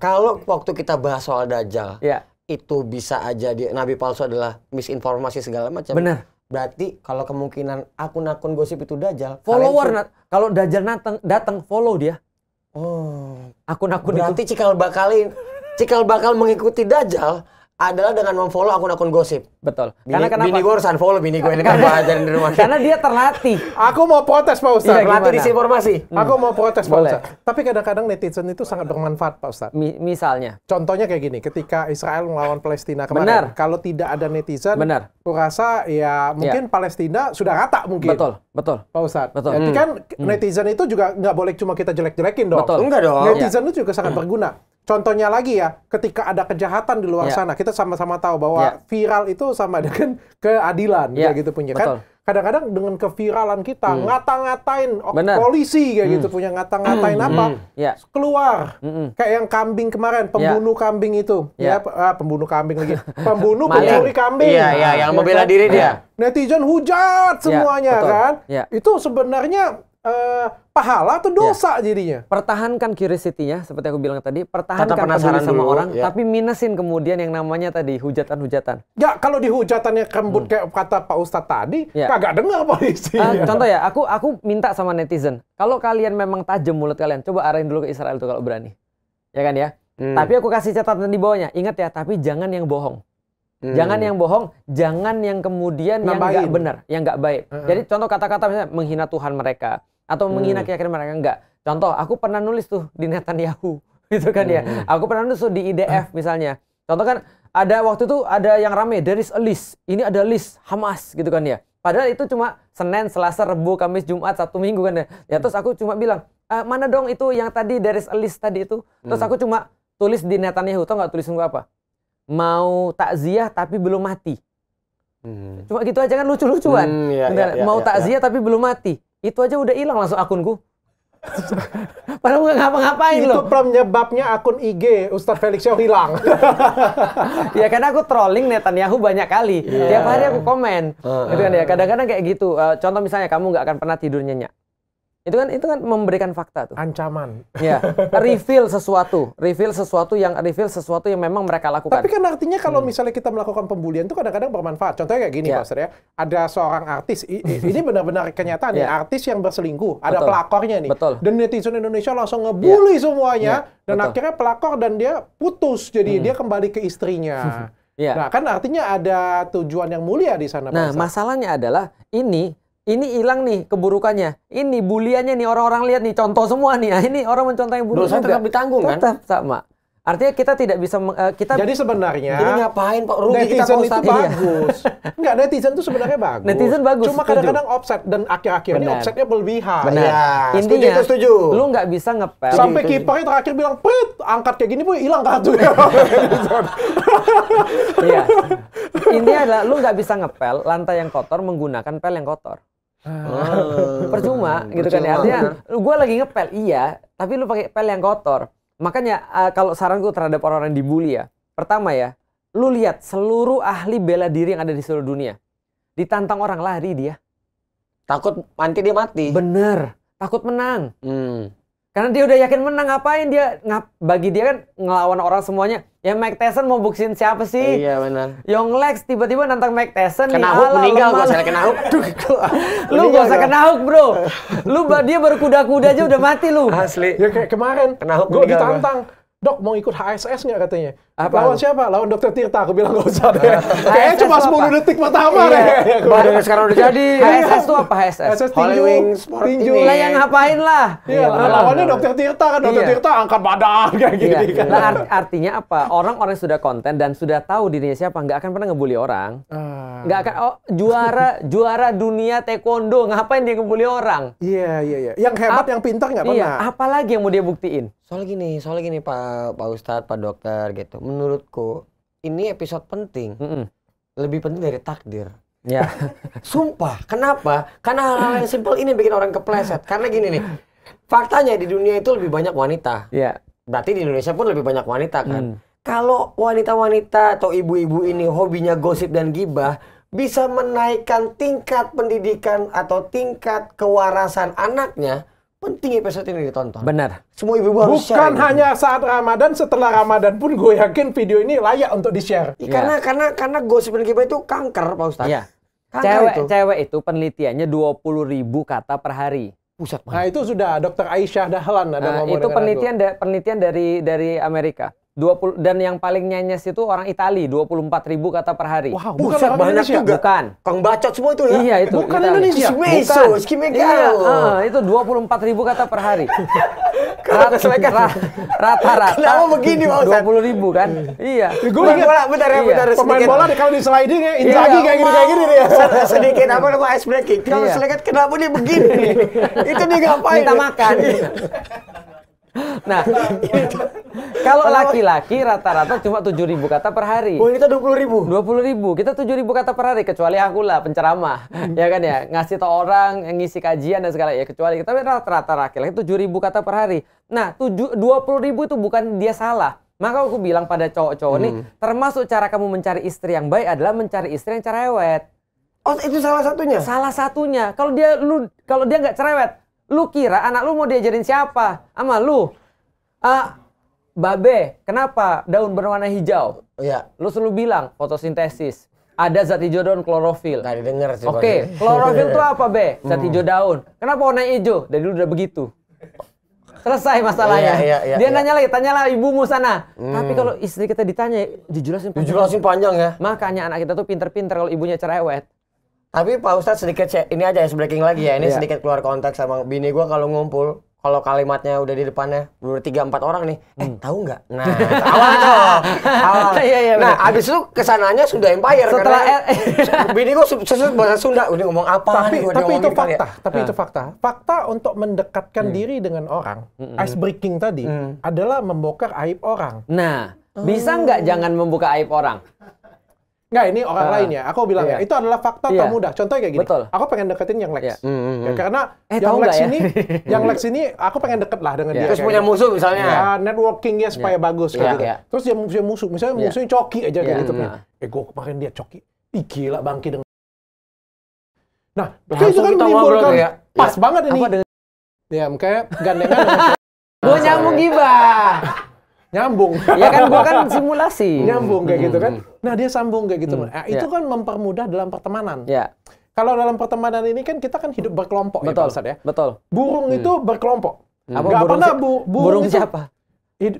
kalau waktu kita bahas soal dajjal, ya. itu bisa aja di nabi palsu adalah misinformasi segala macam. Benar. Berarti kalau kemungkinan akun-akun gosip itu dajjal follower na- kalau dajjal datang datang follow dia. Oh, akun-akun berarti itu. cikal bakalin cikal bakal mengikuti dajjal adalah dengan memfollow akun-akun gosip. Betul. Bini, karena kenapa? Bini gue harus unfollow bini gue ini kan ajarin di rumah. Karena dia terlatih. Aku mau protes Pak ustadz. Iya, terlatih disinformasi. Hmm. Aku mau protes Pak ustadz. Tapi kadang-kadang netizen itu sangat bermanfaat Pak ustadz. Mi misalnya? Contohnya kayak gini, ketika Israel melawan Palestina kemarin. Benar. Kalau tidak ada netizen, Benar. kurasa ya mungkin ya. Palestina sudah rata mungkin. Betul, betul. Pak ustadz. Betul. Jadi kan hmm. kan netizen hmm. itu juga nggak boleh cuma kita jelek-jelekin dong. Betul. Enggak dong. Netizen ya. itu juga sangat hmm. berguna Contohnya lagi ya, ketika ada kejahatan di luar yeah. sana, kita sama-sama tahu bahwa yeah. viral itu sama dengan keadilan, yeah. gitu punya kan Betul. kan. Kadang-kadang dengan keviralan kita hmm. ngata-ngatain Bener. polisi kayak gitu hmm. gitu punya ngata-ngatain hmm, apa, hmm. hmm. Yeah. keluar hmm, hmm. kayak yang kambing kemarin, pembunuh yeah. kambing itu, yeah. ya ah, pembunuh kambing lagi, pembunuh pencuri kambing. Iya, iya yang membela ya kan? diri dia. Netizen hujat ya, semuanya yeah. kan. Yeah. Itu sebenarnya uh, pahala atau ya. dosa ya. jadinya. Pertahankan curiosity-nya seperti aku bilang tadi, pertahankan penasaran sama dulu, orang, ya. tapi minusin kemudian yang namanya tadi hujatan-hujatan. Ya, kalau di hujatannya kembut hmm. kayak kata Pak Ustad tadi, ya. kagak dengar polisi. Uh, Contoh ya, aku aku minta sama netizen, kalau kalian memang tajam mulut kalian, coba arahin dulu ke Israel tuh kalau berani. Ya kan ya? Hmm. Tapi aku kasih catatan di bawahnya, ingat ya, tapi jangan yang bohong. Hmm. Jangan yang bohong, jangan yang kemudian Nambahin. yang nggak benar, yang nggak baik. Uh hmm. -huh. Jadi contoh kata-kata misalnya menghina Tuhan mereka atau menghina hmm. keyakinan mereka enggak. Contoh, aku pernah nulis tuh di Netanyahu, gitu kan ya. hmm. ya. Aku pernah nulis tuh di IDF hmm. misalnya. Contoh kan ada waktu itu ada yang rame, there is a list. Ini ada list Hamas gitu kan ya. Padahal itu cuma Senin, Selasa, Rebu, Kamis, Jumat, satu Minggu kan ya. Ya terus aku cuma bilang, e, mana dong itu yang tadi there is a list tadi itu. Terus hmm. aku cuma tulis di Netanyahu, tau nggak tulis gue apa? mau takziah tapi belum mati. Hmm. Cuma gitu aja kan lucu-lucuan. Hmm, ya, ya, mau ya, takziah ya. tapi belum mati. Itu aja udah hilang langsung akunku. Padahal nggak ngapa-ngapain loh. Itu penyebabnya akun IG Ustadz Felix Show hilang. ya karena aku trolling Netanyahu banyak kali. Yeah. Tiap hari aku komen. Uh, uh, gitu kan ya. Kadang-kadang kayak gitu. Uh, contoh misalnya kamu nggak akan pernah tidur nyenyak. Itu kan itu kan memberikan fakta tuh. Ancaman. Ya, reveal sesuatu, reveal sesuatu yang reveal sesuatu yang memang mereka lakukan. Tapi kan artinya kalau hmm. misalnya kita melakukan pembulian itu kadang-kadang bermanfaat. Contohnya kayak gini, yeah. Pak ya. Ada seorang artis, ini benar-benar kenyataan ya nih, iya. artis yang berselingkuh, ada pelakornya nih. Betul. Dan netizen Indonesia langsung ngebully yeah. semuanya yeah. dan Betul. akhirnya pelakor dan dia putus. Jadi hmm. dia kembali ke istrinya. yeah. Nah, kan artinya ada tujuan yang mulia di sana. Nah, masalahnya adalah ini ini hilang nih keburukannya. Ini buliannya nih orang-orang lihat nih contoh semua nih. Ah, ini orang mencontoh yang buruk. Dosa juga. tetap ditanggung kan? Tetap sama. Artinya kita tidak bisa uh, kita Jadi sebenarnya Jadi ngapain Pak rugi netizen kita itu bagus. Iya. Enggak netizen itu sebenarnya bagus. Netizen bagus. Cuma kadang-kadang offset dan akhir-akhir ini offsetnya berlebihan. Benar. Ya, Intinya setuju, setuju. Lu nggak bisa ngepel. Sampai kipernya terakhir bilang, "Prit, angkat kayak gini pun hilang kartu." Ya. Iya. Ini adalah lu nggak bisa ngepel lantai yang kotor menggunakan pel yang kotor. Oh. Percuma, percuma gitu kan ya. Artinya gue lagi ngepel, iya, tapi lu pakai pel yang kotor. Makanya uh, kalau saran gue terhadap orang-orang dibully ya, pertama ya, lu lihat seluruh ahli bela diri yang ada di seluruh dunia. Ditantang orang lari dia. Takut nanti dia mati. Bener, takut menang. Hmm. Karena dia udah yakin menang, ngapain dia ngap bagi dia kan ngelawan orang semuanya. Ya Mike Tyson mau buksin siapa sih? Iya benar. Young Lex tiba-tiba nantang Mike Tyson kena hook meninggal gua saya kena hook. Ah, lu gak usah kena hook, Bro. Lu dia baru kuda-kuda aja udah mati lu. Asli. Ya kayak kemarin. Kena hook Gue ditantang. Gua. Dok, mau ikut HSS nggak katanya? Apa Lawan siapa? Lawan dokter Tirta. Aku bilang nggak usah deh. Ah. Kayaknya cuma 10 detik pertama iya. deh. Baru sekarang udah jadi. HSS itu iya. apa HSS? HSS Hollywood Sport tinju. Lah yang ngapain lah. Iya, iya lawannya dokter Tirta kan. Dokter Tirta angkat badan kayak gini kan. Nah artinya apa? Orang-orang sudah konten dan sudah tahu dirinya siapa nggak akan pernah ngebully orang. Ah. Nggak akan, oh juara juara dunia taekwondo ngapain dia ngebully orang? Iya, iya, iya. Yang hebat, yang pintar nggak pernah. Iya, apalagi yang mau dia buktiin? soal gini soal gini pak pak ustadz pak dokter gitu menurutku ini episode penting mm -mm. lebih penting dari takdir ya sumpah kenapa karena hal-hal yang simpel ini bikin orang kepleset karena gini nih faktanya di dunia itu lebih banyak wanita ya berarti di Indonesia pun lebih banyak wanita kan mm. kalau wanita-wanita atau ibu-ibu ini hobinya gosip dan gibah bisa menaikkan tingkat pendidikan atau tingkat kewarasan anaknya penting episode ini ditonton. Benar. Semua ibu-ibu harus Bukan share. Bukan gitu. hanya ini. saat Ramadan, setelah Ramadan pun gue yakin video ini layak untuk di-share. Ya, Karena iya. karena karena gosip LGBT itu kanker, Pak Ustaz. Iya. Cewek itu. cewek itu penelitiannya dua puluh ribu kata per hari. Pusat banget. Nah, itu sudah Dokter Aisyah Dahlan ada nah, itu penelitian da penelitian dari dari Amerika. 20 dan yang paling nyanyes itu orang Itali 24 ribu kata per hari. Wow, bukan orang banyak Indonesia. juga. Bukan. Kang bacot semua itu ya. Iya itu. Bukan Itali. Indonesia. Iya, Meso, bukan. Iya, uh, itu 24 ribu kata per hari. Rata-rata. Rata-rata. Kenapa begini Pak Ustaz? 20 ribu kan? iya. Eh, Gue ingat. bentar ya, iya. bentar. Iya. Pemain bola kalau di sliding ya, ini lagi iya. kayak gini kayak gini ya. Sedikit apa namanya ice breaking. Kalau iya. kenapa dia begini? itu dia ngapain? Minta makan. nah, kalau laki-laki rata-rata cuma tujuh ribu kata per hari. Oh, ribu. kita puluh ribu Kita tujuh ribu kata per hari kecuali aku lah penceramah. Hmm. ya kan ya, ngasih tau orang, ngisi kajian dan segala ya kecuali kita rata-rata laki-laki ribu kata per hari. Nah, tujuh dua puluh ribu itu bukan dia salah. Maka aku bilang pada cowok-cowok hmm. nih, termasuk cara kamu mencari istri yang baik adalah mencari istri yang cerewet. Oh, itu salah satunya. Salah satunya. Kalau dia lu kalau dia nggak cerewet, Lu kira anak lu mau diajarin siapa? Sama lu. Ah, babe, kenapa daun berwarna hijau? Iya. Lu selalu bilang fotosintesis. Ada zat hijau daun klorofil. Tadi denger sih. Oke, okay. klorofil itu apa, Be? Zat hmm. hijau daun. Kenapa warna hijau? Dari dulu udah begitu. Selesai masalahnya. Iya, iya, iya, Dia iya. nanya lagi, tanyalah ibumu sana. Hmm. Tapi kalau istri kita ditanya, dijelasin panjang. Dijelasin panjang ya. Makanya anak kita tuh pinter-pinter kalau ibunya cerewet tapi Pak Ustadz sedikit ini aja ya breaking lagi ya. Ini yeah. sedikit keluar konteks sama bini gue kalau ngumpul kalau kalimatnya udah di depannya dua tiga empat orang nih eh hmm. tahu nggak nah awal tuh gitu. awal iya, iya, nah abis itu kesananya sudah empire setelah karena bini gue sesuatu bahasa Sunda udah ngomong apa tapi nih, ya? tapi itu fakta ya. tapi itu fakta fakta untuk mendekatkan hmm. diri dengan orang hmm. ice breaking tadi hmm. adalah membongkar aib orang nah bisa nggak oh. jangan membuka aib orang Enggak, ini orang uh, lain ya. Aku bilang ya, iya. ya, itu adalah fakta iya. termudah. Contohnya kayak gini. Betul. Aku pengen deketin yang Lex. Iya. Mm, mm, Ya, mm. karena eh, yang Lex ya? ini, yang Lex ini aku pengen deket lah dengan yeah. dia. Terus punya gitu. musuh misalnya. Ya, networkingnya supaya yeah. bagus kayak iya, gitu. Iya. Terus dia punya musuh, misalnya yeah. musuhnya coki aja yeah. kayak iya, gitu. Nah. Eh, gue kemarin dia coki. Ih, gila bangki dengan Nah, nah itu kan menimbulkan ya. pas ya. banget ini. Apa dengan... Ya, makanya gandengan. Gue nyambung gibah nyambung. ya kan gua kan simulasi. nyambung kayak gitu kan. Hmm. Nah, dia sambung kayak gitu. Nah, hmm. itu ya. kan mempermudah dalam pertemanan. Yeah. Kalau dalam pertemanan ini kan kita kan hidup berkelompok ya, betul, ya Pak Ustaz ya. Betul. Burung hmm. itu berkelompok. Hmm. Gak burung pernah bu, burung, burung itu, siapa?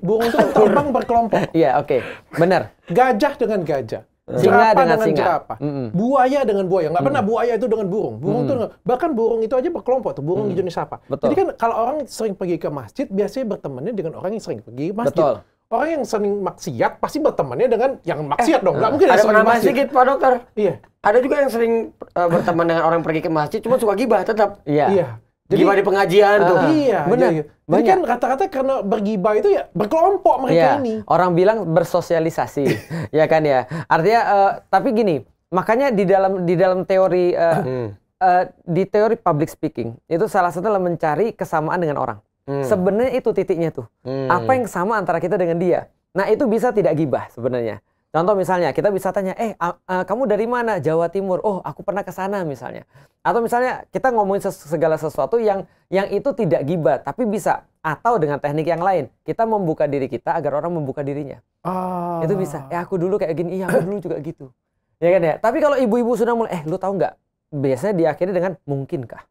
Burung itu terbang berkelompok. Iya, oke. Okay. Benar. Gajah dengan gajah. Eh. Singa jerapah dengan, dengan singa. mm -hmm. buaya dengan buaya. Nggak mm. pernah buaya itu dengan burung. Burung mm. tuh bahkan burung itu aja berkelompok tuh. Burung mm. -hmm. jenis apa? Betul. Jadi kan kalau orang sering pergi ke masjid, biasanya bertemannya dengan orang yang sering pergi masjid. Betul. Orang yang sering maksiat pasti bertemannya dengan yang maksiat eh, dong. Nggak eh. mungkin ada yang sering masjid. sedikit Pak Dokter. Iya. Ada juga yang sering uh, berteman dengan orang yang pergi ke masjid, cuma suka gibah tetap. Iya. Iya jadi, di pengajian uh, tuh. Ah, iya. Benar. Banyak. Iya, iya. jadi kan kata-kata karena bergibah itu ya berkelompok mereka iya. ini. Orang bilang bersosialisasi, ya kan ya. Artinya uh, tapi gini, makanya di dalam di dalam teori uh, hmm. uh, di teori public speaking itu salah satu adalah mencari kesamaan dengan orang. Hmm. Sebenarnya itu titiknya tuh. Hmm. Apa yang sama antara kita dengan dia? Nah, itu bisa tidak gibah sebenarnya. Contoh misalnya kita bisa tanya, eh uh, uh, kamu dari mana? Jawa Timur. Oh aku pernah ke sana misalnya. Atau misalnya kita ngomongin ses segala sesuatu yang yang itu tidak gibah, tapi bisa. Atau dengan teknik yang lain, kita membuka diri kita agar orang membuka dirinya. Ah. Itu bisa. eh, aku dulu kayak gini, iya aku dulu juga gitu. Ya kan ya. Tapi kalau ibu-ibu sudah mulai, eh lu tahu nggak? Biasanya diakhiri dengan mungkinkah.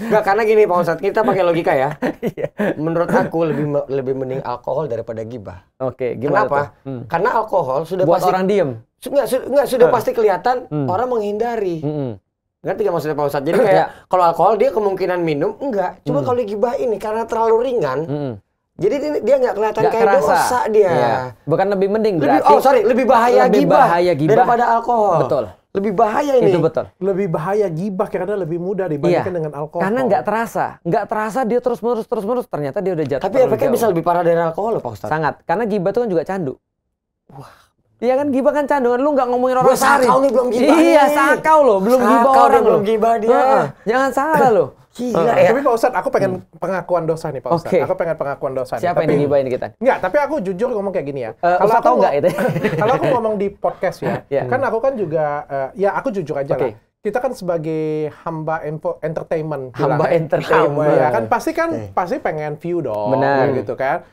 Enggak karena gini Pak Ustadz, kita pakai logika ya. Iya. Menurut aku lebih lebih mending alkohol daripada gibah. Oke, okay, gimana Kenapa? Hmm. Karena alkohol sudah Buat pasti orang diam. Enggak, su enggak sudah uh. pasti kelihatan hmm. orang menghindari. Hmm. Ngerti gak maksudnya Pak Ustadz? Jadi ya. kayak kalau alkohol dia kemungkinan minum enggak. Cuma mm. kalau gibah ini karena terlalu ringan, hmm. Jadi dia nggak kelihatan gak kayak kerasa. dosa dia. Iya. Bukan lebih mending berarti. Lebih, oh sorry, lebih bahaya lebih gibah, bahaya gibah daripada alkohol. Betul. Lebih bahaya ini. Itu betul. Lebih bahaya gibah karena lebih mudah dibandingkan iya. dengan alkohol. Karena nggak terasa, nggak terasa dia terus menerus terus menerus ternyata dia udah jatuh. Tapi efeknya jauh. bisa lebih parah dari alkohol, loh, Pak Ustaz. Sangat, karena gibah itu kan juga candu. Wah. Iya kan gibah kan candu kan lu nggak ngomongin orang sakau nih belum gibah. Iya, sakau lo belum gibah orang belum gibah dia. Nah, jangan salah lo. Gila uh, ya. Tapi Pak Ustadz, aku pengen hmm. pengakuan dosa nih Pak Ustadz. Okay. Aku pengen pengakuan dosa nih. Siapa tapi, yang digibahin kita? Enggak, tapi aku jujur ngomong kayak gini ya. Uh, kalau aku tahu nggak itu? kalau aku ngomong di podcast ya, yeah. kan aku kan juga, uh, ya aku jujur aja okay. lah kita kan sebagai hamba info entertainment hamba bilang, ya. entertainment ya kan pasti kan okay. pasti pengen view dong Benar. gitu kan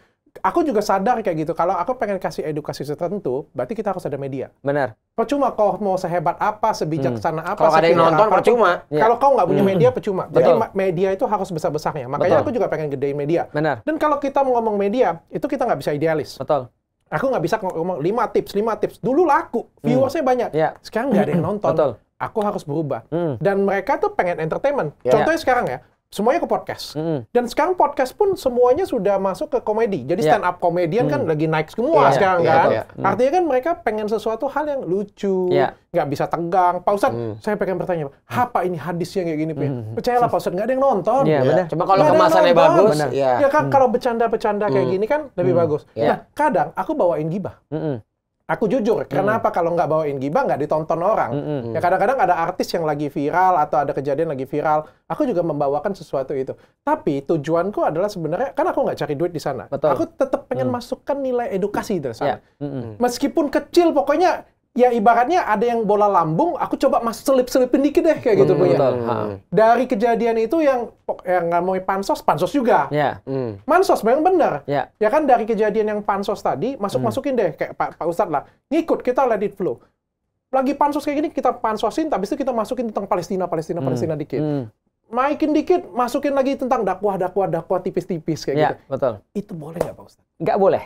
aku juga sadar kayak gitu. Kalau aku pengen kasih edukasi tertentu, berarti kita harus ada media. Benar. Percuma kau mau sehebat apa, sebijaksana hmm. apa, kalau ada yang nonton apa, percuma. Ya. Kalau kau nggak punya hmm. media percuma. Jadi media itu harus besar-besarnya. Makanya Betul. aku juga pengen gede media. Benar. Dan kalau kita ngomong media, itu kita nggak bisa idealis. Betul. Aku nggak bisa ngomong lima tips, lima tips. Dulu laku, hmm. viewersnya hmm. banyak. Ya. Sekarang nggak ada yang nonton. Betul aku harus berubah. Hmm. Dan mereka tuh pengen entertainment. Ya. Contohnya sekarang ya, semuanya ke podcast. Mm. Dan sekarang podcast pun semuanya sudah masuk ke komedi. Jadi yeah. stand up komedian kan mm. kan lagi naik semua yeah, sekarang yeah, kan. Yeah, mm. Artinya kan mereka pengen sesuatu hal yang lucu, iya. nggak yeah. bisa tegang. Pak Ustadz, mm. saya pengen bertanya, apa ini hadis yang kayak gini? Mm. Percayalah Pak Ustadz, nggak ada yang nonton. Yeah, yeah. Coba kalau kemasannya bagus. Iya. Ya kan mm. kalau bercanda-bercanda kayak mm. gini kan lebih mm. bagus. Yeah. Nah kadang aku bawain gibah. Mm -mm. Aku jujur, hmm. kenapa kalau nggak bawain gibah nggak ditonton orang? Mm -hmm. Ya hmm. kadang-kadang ada artis yang lagi viral atau ada kejadian lagi viral, aku juga membawakan sesuatu itu. Tapi tujuanku adalah sebenarnya kan aku nggak cari duit di sana. Betul. Aku tetap pengen mm. masukkan nilai edukasi dari sana. Yeah. Mm -hmm. Meskipun kecil, pokoknya ya ibaratnya ada yang bola lambung, aku coba masuk selip-selipin dikit deh kayak gitu hmm, punya. Hmm. Dari kejadian itu yang yang nggak mau pansos, pansos juga. Ya. Hmm. Mansos memang benar. Ya. Ya kan dari kejadian yang pansos tadi masuk-masukin hmm. deh kayak Pak Pak Ustadz lah. Ngikut kita let it flow. Lagi pansos kayak gini kita pansosin, tapi itu kita masukin tentang Palestina, Palestina, hmm. Palestina dikit. Hmm. Naikin dikit, masukin lagi tentang dakwah, dakwah, dakwah tipis-tipis kayak ya, gitu. betul. Itu boleh nggak Pak Ustadz? Nggak boleh.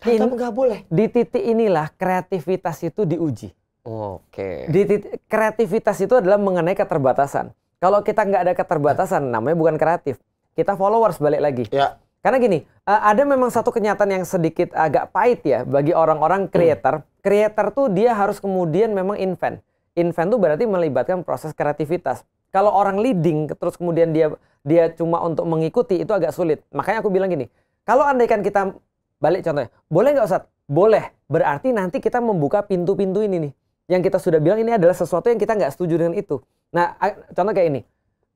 Tetap nggak boleh. Di titik inilah kreativitas itu diuji. Oke. Okay. Di titik, kreativitas itu adalah mengenai keterbatasan. Kalau kita nggak ada keterbatasan, namanya bukan kreatif. Kita followers balik lagi. Ya. Karena gini, e, ada memang satu kenyataan yang sedikit agak pahit ya bagi orang-orang hmm. creator. Hmm. Creator tuh dia harus kemudian memang invent. Invent tuh berarti melibatkan proses kreativitas. Kalau orang leading terus kemudian dia dia cuma untuk mengikuti itu agak sulit. Makanya aku bilang gini, kalau andaikan kita balik contohnya. Boleh nggak Ustadz? Boleh. Berarti nanti kita membuka pintu-pintu ini nih. Yang kita sudah bilang ini adalah sesuatu yang kita nggak setuju dengan itu. Nah, contoh kayak ini.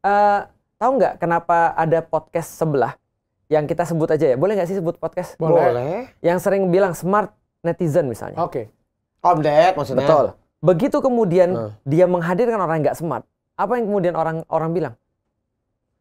Uh, tahu nggak kenapa ada podcast sebelah yang kita sebut aja ya? Boleh nggak sih sebut podcast? Boleh. Yang sering bilang smart netizen misalnya. Oke. Okay. Om maksudnya. Betul. Begitu kemudian hmm. dia menghadirkan orang yang nggak smart, apa yang kemudian orang orang bilang?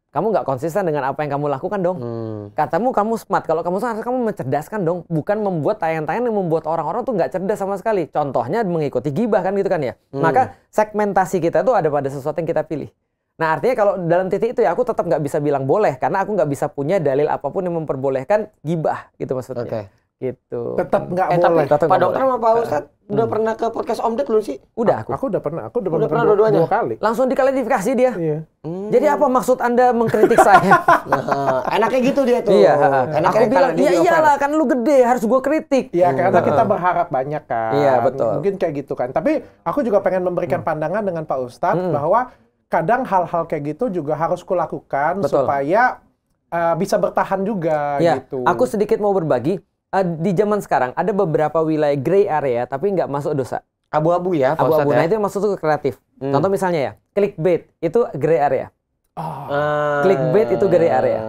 kamu nggak konsisten dengan apa yang kamu lakukan dong. Hmm. Katamu kamu smart. Kalau kamu smart, kamu mencerdaskan dong. Bukan membuat tayangan-tayangan yang membuat orang-orang tuh nggak cerdas sama sekali. Contohnya mengikuti gibah kan gitu kan ya. Hmm. Maka segmentasi kita tuh ada pada sesuatu yang kita pilih. Nah artinya kalau dalam titik itu ya aku tetap nggak bisa bilang boleh karena aku nggak bisa punya dalil apapun yang memperbolehkan gibah gitu maksudnya. Okay gitu. Tetap nggak eh, boleh. Tapi, Pak dokter sama Pak Ustadz nah. hmm. udah pernah ke podcast omdet belum sih? Udah aku. Aku udah pernah. Aku udah, udah pernah, pernah dua, dua kali. Langsung diklarifikasi dia. Iya. Hmm. Jadi apa maksud Anda mengkritik saya? nah, enaknya gitu dia tuh. Iya. Enaknya aku bilang, iya iyalah kan lu gede harus gua kritik. Iya, hmm. karena nah. kita berharap banyak kan. Iya, betul. Mungkin kayak gitu kan. Tapi aku juga pengen memberikan hmm. pandangan dengan Pak Ustadz hmm. bahwa kadang hal-hal kayak gitu juga harus kulakukan betul. supaya uh, bisa bertahan juga ya, gitu. Aku sedikit mau berbagi uh, di zaman sekarang ada beberapa wilayah gray area tapi nggak masuk dosa. Abu-abu ya, abu-abu. Ya? Nah itu yang masuk tuh ke kreatif. Hmm. Contoh misalnya ya, clickbait itu gray area. Oh. Uh. Clickbait itu gray area.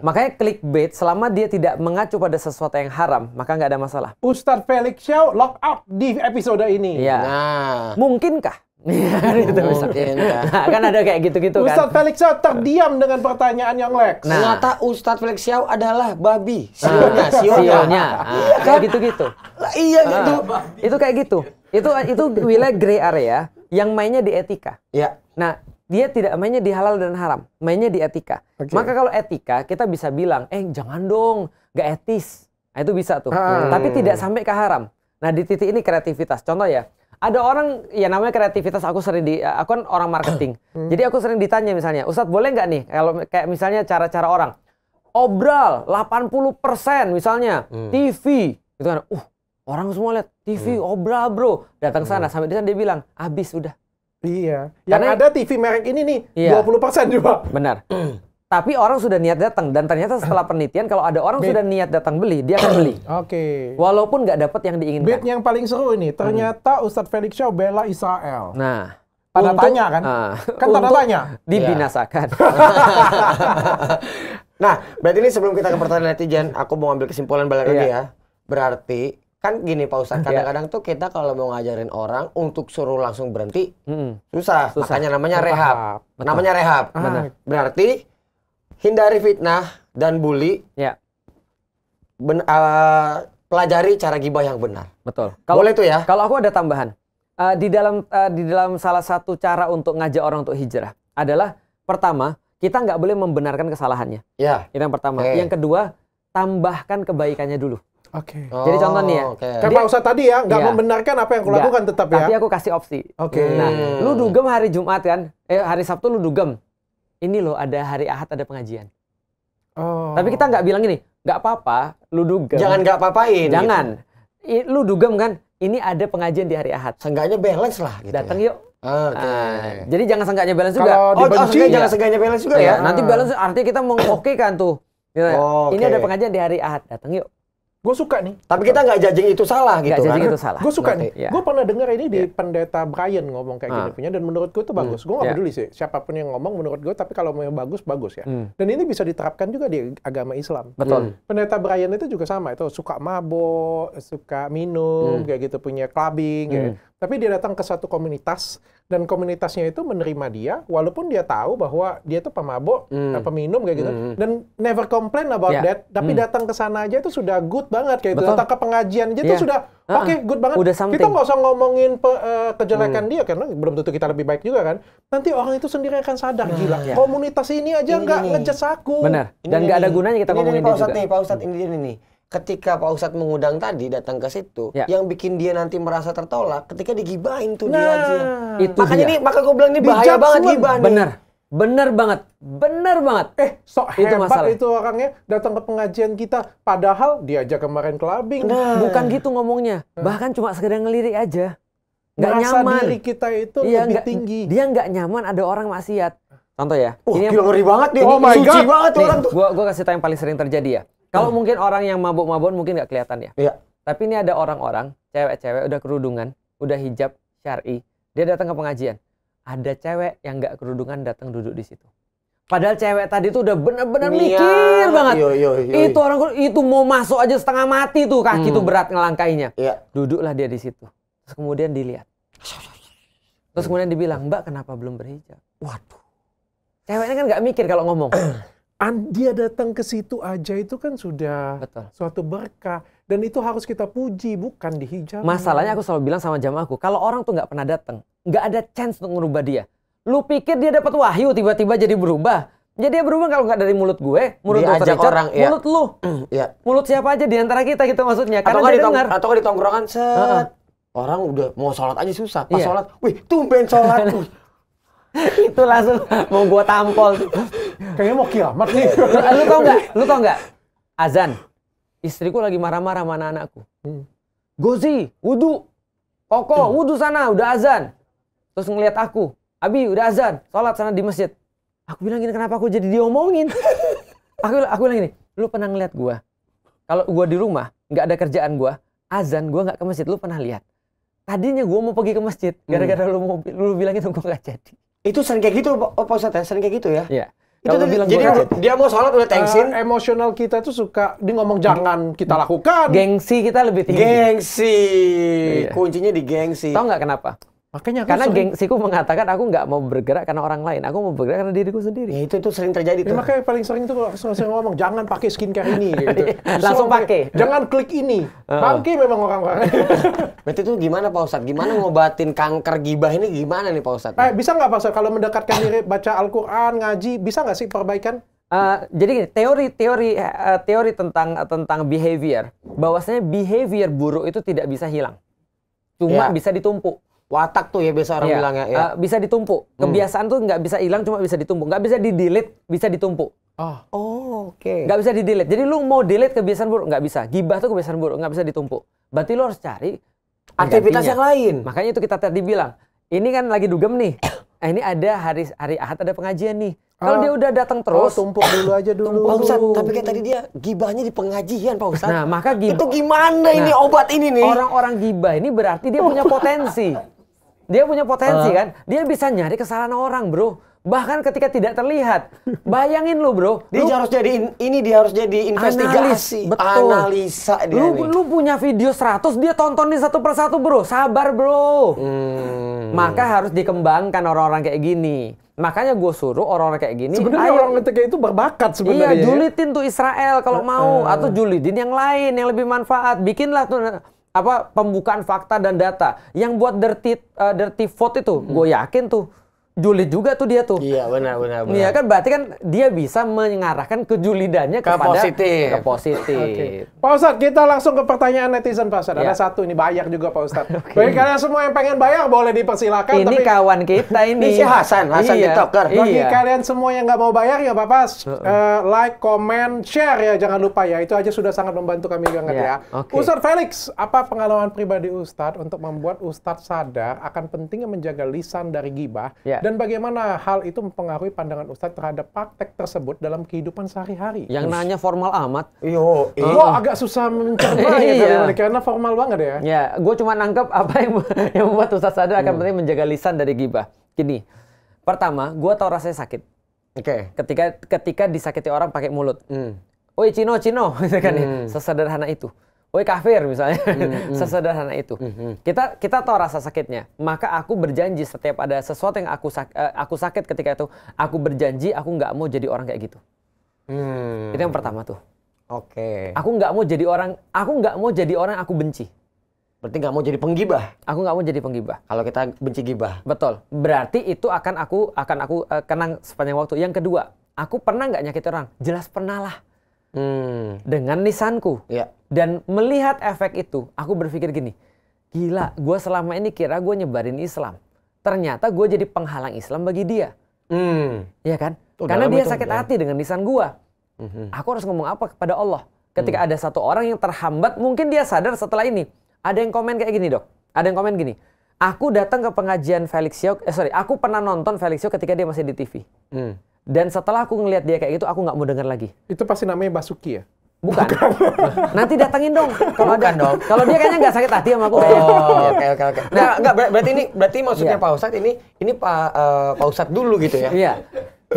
Makanya clickbait selama dia tidak mengacu pada sesuatu yang haram, maka nggak ada masalah. Ustadz Felix Show lock up di episode ini. Ya. Nah. Mungkinkah Iya, itu oh, kan. Nah, kan ada kayak gitu-gitu kan. Ustadz Felix Siau terdiam dengan pertanyaan yang Lex. Nah. Ternyata Ustadz Felix Siau adalah babi. Ah, sionya, sionya. sionya. Nah, gitu-gitu. Nah, iya nah, gitu. Itu kayak gitu. Itu itu wilayah gray area yang mainnya di etika. Iya. Nah, dia tidak mainnya di halal dan haram, mainnya di etika. Okay. Maka kalau etika kita bisa bilang, eh jangan dong, gak etis. Nah, itu bisa tuh. Hmm. Tapi tidak sampai ke haram. Nah di titik ini kreativitas. Contoh ya, ada orang ya namanya kreativitas aku sering di aku kan orang marketing. Hmm. Jadi aku sering ditanya misalnya, "Ustadz, boleh nggak nih kalau kayak misalnya cara-cara orang obral 80% misalnya, hmm. TV itu kan. Uh, orang semua lihat TV hmm. obral, Bro. Datang hmm. sana sampai di sana dia bilang, "Habis udah." Iya. Yang Karena, ada TV merek ini nih iya. 20% juga. Benar. Tapi orang sudah niat datang dan ternyata setelah penelitian kalau ada orang sudah niat datang beli, dia akan beli. Oke. Okay. Walaupun nggak dapat yang diinginkan. Bet yang paling seru ini, ternyata hmm. Ustadz Felix Shaw bela Israel. Nah, tanda untuk, tanya kan? Uh, kan tanda tanya. Dibinasakan. Iya. nah, berarti ini sebelum kita ke pertanyaan netizen, aku mau ambil kesimpulan balik lagi iya. ya. Berarti kan gini Pak Ustadz, iya. kadang-kadang tuh kita kalau mau ngajarin orang untuk suruh langsung berhenti, mm -hmm. susah. susah. Makanya namanya rehab. Betul. Namanya rehab. Ah, Berarti hindari fitnah dan bully. Ya. Ben, uh, pelajari cara gibah yang benar. Betul. Kalau, Boleh tuh ya. Kalau aku ada tambahan. Uh, di dalam uh, di dalam salah satu cara untuk ngajak orang untuk hijrah adalah pertama kita nggak boleh membenarkan kesalahannya. Ya. Itu yang pertama. Okay. Yang kedua tambahkan kebaikannya dulu. Oke. Okay. Oh, Jadi contoh nih ya. Okay. Oh, Karena usah tadi ya nggak iya. membenarkan apa yang aku lakukan tetap ya. Tapi aku kasih opsi. Oke. Okay. Nah, lu dugem hari Jumat kan? Eh hari Sabtu lu dugem ini loh ada hari Ahad ada pengajian. Oh. Tapi kita nggak bilang ini, nggak apa-apa, lu duga. Jangan nggak apa papain. Jangan. Gitu. Lu duga kan, ini ada pengajian di hari Ahad. Seenggaknya balance lah gitu Datang ya. yuk. Oke. Okay. Nah, jadi jangan sanggahnya balance juga. Kalau oh, oh ya. jangan sanggahnya balance juga ya. ya. Nanti ah. balance artinya kita mengokekan tuh. Gitu. Oh, okay. Ini ada pengajian di hari Ahad, datang yuk. Gue suka nih. Tapi kita nggak judging itu salah gitu gak kan? itu salah. Gue suka Nanti, nih. Ya. Gue pernah dengar ini di yeah. pendeta Brian ngomong kayak ah. gini punya dan menurut gue itu bagus. Hmm. Gue nggak ya. peduli sih siapapun yang ngomong menurut gue tapi kalau mau yang bagus bagus ya. Hmm. Dan ini bisa diterapkan juga di agama Islam. Betul. Hmm. Pendeta Brian itu juga sama itu suka mabok, suka minum hmm. kayak gitu punya clubbing. Hmm. Kayak. Tapi dia datang ke satu komunitas dan komunitasnya itu menerima dia walaupun dia tahu bahwa dia itu pemabok, mm. peminum kayak gitu mm. dan never complain about yeah. that. Tapi mm. datang ke sana aja itu sudah good banget kayak gitu. Betul. itu. Datang ke pengajian aja yeah. itu ya. sudah uh -uh. oke okay, good banget. Udah kita nggak usah ngomongin pe, uh, kejelekan mm. dia karena belum tentu kita lebih baik juga kan. Nanti orang itu sendiri akan sadar nah, gila. Yeah. Komunitas ini aja nggak ngejas aku. Benar. Dan nggak ada gunanya kita ini, ngomongin ini, Pak Ustadz nih, Pak Ustadz ini ini ini ketika Pak Ustadz mengundang tadi datang ke situ, ya. yang bikin dia nanti merasa tertolak ketika digibahin tuh nah, dia. Itu Makanya dia. nih, maka gue bilang ini bahaya banget gibah nih. Bener. Bener banget, bener banget. Eh, sok itu hebat masalah. itu orangnya datang ke pengajian kita, padahal diajak kemarin kelabing Nah. Bukan nah. gitu ngomongnya, nah. bahkan cuma sekedar ngelirik aja. Gak Merasa nyaman. diri kita itu dia lebih gak, tinggi. Dia nggak nyaman ada orang maksiat. Contoh ya. Uh, ini gila, ngeri banget oh my God. banget tuh orang tuh. Gua, kasih tahu yang paling sering terjadi ya. Kalau hmm. mungkin orang yang mabuk mabuk mungkin nggak kelihatan ya. Iya. Tapi ini ada orang-orang, cewek-cewek udah kerudungan, udah hijab syari, dia datang ke pengajian. Ada cewek yang nggak kerudungan datang duduk di situ. Padahal cewek tadi tuh udah bener-bener iya, mikir banget. Yo, yo, yo, yo. Itu orang itu mau masuk aja setengah mati tuh kaki hmm. tuh berat ngelangkainya. Iya. Duduklah dia di situ. Terus kemudian dilihat. Terus kemudian dibilang, Mbak kenapa belum berhijab? Waduh. Ceweknya kan nggak mikir kalau ngomong. dia datang ke situ aja itu kan sudah Betul. suatu berkah dan itu harus kita puji bukan dihijab. Masalahnya aku selalu bilang sama jamaahku, kalau orang tuh nggak pernah datang, nggak ada chance untuk merubah dia. Lu pikir dia dapat wahyu tiba-tiba jadi berubah? Jadi ya, dia berubah kalau nggak dari mulut gue, mulut aja Richard, orang, ya. mulut lu, ya. mulut siapa aja di antara kita gitu maksudnya. Atau Karena atau kan di atau kan di tongkrongan set, uh -huh. orang udah mau sholat aja susah, pas yeah. sholat, wih tumben sholat. itu langsung mau gua tampol. kayaknya mau kiamat nih. Eh, lu, tau nggak? Lu tau nggak? Azan. Istriku lagi marah-marah sama anak-anakku. Hmm. Gozi, wudhu. Koko, hmm. wudhu sana, udah azan. Terus ngeliat aku. Abi, udah azan. Sholat sana di masjid. Aku bilang gini, kenapa aku jadi diomongin? aku, aku bilang gini, lu pernah ngeliat gua? Kalau gua di rumah, nggak ada kerjaan gua, azan gua nggak ke masjid, lu pernah lihat? Tadinya gua mau pergi ke masjid, hmm. gara-gara hmm. lu mau lu bilang itu gua nggak jadi. Itu sering kayak gitu, Pak Ustadz ya, sering kayak gitu ya? Iya. Itu bilang jadi dia mau sholat udah tengsin Uh, eh, emosional kita tuh suka dia ngomong jangan kita lakukan. Gengsi kita lebih tinggi. Gengsi. Iya. Kuncinya di gengsi. tau nggak kenapa? Makanya aku karena sering... gengsiku mengatakan aku nggak mau bergerak karena orang lain, aku mau bergerak karena diriku sendiri. Ya, itu itu sering terjadi ya, tuh. Ya, makanya paling sering itu kalau saya ngomong jangan pakai skincare ini gitu. Iya, langsung pakai. Jangan klik ini. Uh. memang orang-orang. Berarti itu gimana Pak Ustadz? Gimana ngobatin kanker gibah ini gimana nih Pak Ustadz? Eh, bisa nggak Pak Ustadz kalau mendekatkan diri baca Al-Qur'an, ngaji, bisa nggak sih perbaikan? Uh, jadi teori-teori uh, eh, eh, teori tentang uh, tentang behavior, bahwasanya behavior buruk itu tidak bisa hilang. Cuma yeah. bisa ditumpuk watak tuh ya biasa orang yeah. bilang ya, ya. Uh, eh, bisa ditumpuk hmm. kebiasaan hmm. tuh nggak bisa hilang cuma bisa ditumpuk nggak bisa di delete bisa ditumpuk oh, oh oke okay. nggak bisa di delete jadi lu mau delete kebiasaan buruk nggak bisa gibah tuh kebiasaan buruk nggak bisa ditumpuk berarti lu harus cari aktivitas yang lain makanya itu kita tadi bilang ini kan lagi dugem nih eh, ini ada hari hari ahad ada pengajian nih oh. kalau dia udah datang oh, terus, oh, tumpuk dulu aja dulu. Tumpuk. Pak tapi kayak tadi dia gibahnya di pengajian, Pak Ustaz. Nah, maka gibah. Itu gimana nah, ini obat ini nih? Orang-orang gibah ini berarti dia punya potensi. Dia punya potensi uh. kan. Dia bisa nyari kesalahan orang, Bro. Bahkan ketika tidak terlihat. Bayangin lu, Bro. Dia lu, harus jadi in, ini dia harus jadi investigasi, analis, betul. analisa dia. Lu lu punya video 100, dia tontonin satu persatu, Bro. Sabar, Bro. Hmm. Maka harus dikembangkan orang-orang kayak gini. Makanya gue suruh orang-orang kayak gini. Sebenarnya orang kayak itu berbakat sebenarnya. Iya, ya. julitin tuh Israel kalau uh, mau, ah. atau julidin yang lain yang lebih manfaat. Bikinlah tuh apa pembukaan fakta dan data yang buat dirty uh, dirty vote itu hmm. gue yakin tuh julid juga tuh dia tuh. Iya benar benar. Iya kan berarti kan dia bisa mengarahkan kejulidannya ke kepada positif. ke positif. okay. Pak Ustadz kita langsung ke pertanyaan netizen Pak Ustadz. Ya. Ada iya. satu ini bayar juga Pak Ustadz. okay. Bagi semua yang pengen bayar boleh dipersilakan. Ini tapi... kawan kita ini. ini si Hasan Hasan iya. TikToker. Bagi iya. kalian semua yang nggak mau bayar ya Bapak uh, uh, like, comment, share ya jangan lupa ya itu aja sudah sangat membantu kami banget yeah. ya. Okay. Ustadz Felix, apa pengalaman pribadi Ustadz untuk membuat Ustadz sadar akan pentingnya menjaga lisan dari gibah? Yeah dan bagaimana hal itu mempengaruhi pandangan Ustadz terhadap praktek tersebut dalam kehidupan sehari-hari? Yang Ush. nanya formal amat. Iyo, iyo. Gue agak susah mencerna ya iya. karena formal banget ya. Ya, gue cuma nangkep apa yang, yang membuat Ustadz sadar akan hmm. penting menjaga lisan dari gibah. Gini, pertama, gue tau rasanya sakit. Oke. Okay. Ketika ketika disakiti orang pakai mulut. Hmm. Oi Cino, Cino, gitu kan ya. hmm. ya. Sesederhana itu woi kafir misalnya mm, -hmm. hmm. sesederhana itu mm, -hmm. kita kita tahu rasa sakitnya maka aku berjanji setiap ada sesuatu yang aku sak, eh, aku sakit ketika itu aku berjanji aku nggak mau jadi orang kayak gitu mm. itu yang pertama tuh oke okay. aku nggak mau jadi orang aku nggak mau jadi orang aku benci berarti nggak mau jadi penggibah aku nggak mau jadi penggibah kalau kita benci gibah betul berarti itu akan aku akan aku uh, kenang sepanjang waktu yang kedua aku pernah nggak nyakitin orang jelas pernah lah hmm. dengan nisanku Ya. Dan melihat efek itu, aku berpikir gini, gila, gue selama ini kira gue nyebarin Islam. Ternyata gue jadi penghalang Islam bagi dia. Hmm. ya kan? Tuh, Karena dia sakit ya. hati dengan nisan gue. hmm Aku harus ngomong apa kepada Allah? Ketika mm. ada satu orang yang terhambat, mungkin dia sadar setelah ini. Ada yang komen kayak gini dok. Ada yang komen gini. Aku datang ke pengajian Felix Yau, eh sorry, aku pernah nonton Felix Yau ketika dia masih di TV. Mm. Dan setelah aku ngelihat dia kayak gitu, aku nggak mau dengar lagi. Itu pasti namanya Basuki ya? Bukan. Bukan. Nanti datangin dong. Kalau ada dong. Kalau dia kayaknya nggak sakit hati sama aku. Oh, oke oke oke. Nah, nah nggak berarti ini berarti maksudnya yeah. Pak Ustad ini ini Pak uh, Pak Ustadz dulu gitu ya? Iya.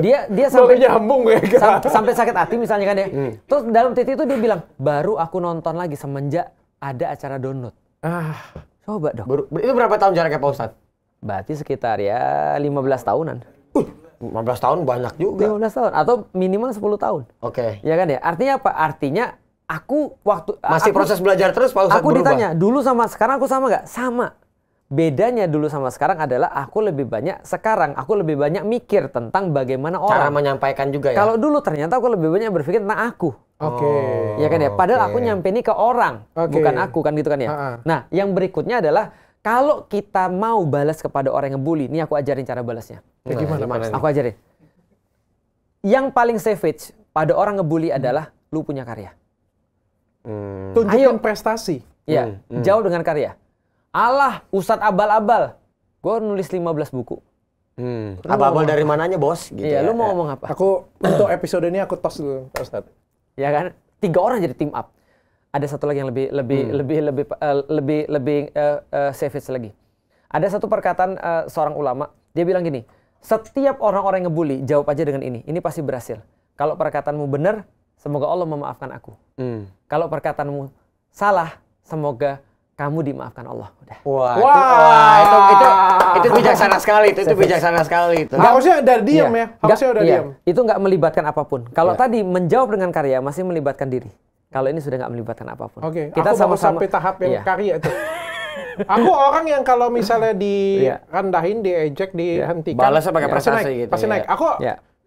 Dia dia sampai nyambung ya sam, sampai sakit hati misalnya kan ya. Hmm. Terus dalam titik itu dia bilang, "Baru aku nonton lagi semenjak ada acara download." Ah. Coba dong. Baru, itu berapa tahun jaraknya Pak Ustad? Berarti sekitar ya 15 tahunan. 15 tahun banyak juga. 15 tahun atau minimal 10 tahun. Oke. Okay. Ya kan ya? Artinya apa? Artinya aku waktu masih aku, proses belajar terus Pak Ustaz Aku berubah. ditanya, dulu sama sekarang aku sama nggak? Sama. Bedanya dulu sama sekarang adalah aku lebih banyak sekarang aku lebih banyak mikir tentang bagaimana orang menyampaikan juga ya. Kalau dulu ternyata aku lebih banyak berpikir tentang aku. Oke. Okay. Ya kan ya. Padahal okay. aku nyampe ini ke orang, okay. bukan aku kan gitu kan ya. Uh -uh. Nah, yang berikutnya adalah kalau kita mau balas kepada orang yang bully, ini aku ajarin cara balasnya. Nah, gimana, gimana? Aku ajarin. Yang paling savage pada orang ngebully adalah lu punya karya. Hmm. Tunjukin Ayo. prestasi. Ya, hmm. Hmm. hmm. jauh dengan karya. Allah, Ustadz abal-abal. Gue nulis 15 buku. Hmm. Abal-abal dari mananya bos? Gitu iya, ya. lu mau ngomong apa? Aku untuk episode ini aku tos dulu, Ustadz. Ya kan? Tiga orang jadi team up ada satu lagi yang lebih lebih hmm. lebih lebih uh, lebih lebih uh, eh, uh, eh, savage lagi. Ada satu perkataan uh, seorang ulama, dia bilang gini, setiap orang-orang yang ngebully, jawab aja dengan ini, ini pasti berhasil. Kalau perkataanmu benar, semoga Allah memaafkan aku. Hmm. Kalau perkataanmu salah, semoga kamu dimaafkan Allah. Udah. Wah, itu, wah, itu, itu, itu bijaksana sekali. Itu, itu bijaksana sekali. Itu. Harusnya udah diam iya. ya. Harusnya udah iya. diam. Itu nggak melibatkan apapun. Kalau iya. tadi menjawab dengan karya masih melibatkan diri kalau ini sudah nggak melibatkan apapun. Oke, okay. kita aku sama -sama, sampai tahap yang iya. karya itu. aku orang yang kalau misalnya direndahin, iya. diejek, iya. dihentikan. Balasnya pakai iya, prestasi pasti naik, gitu. Pasti naik. Aku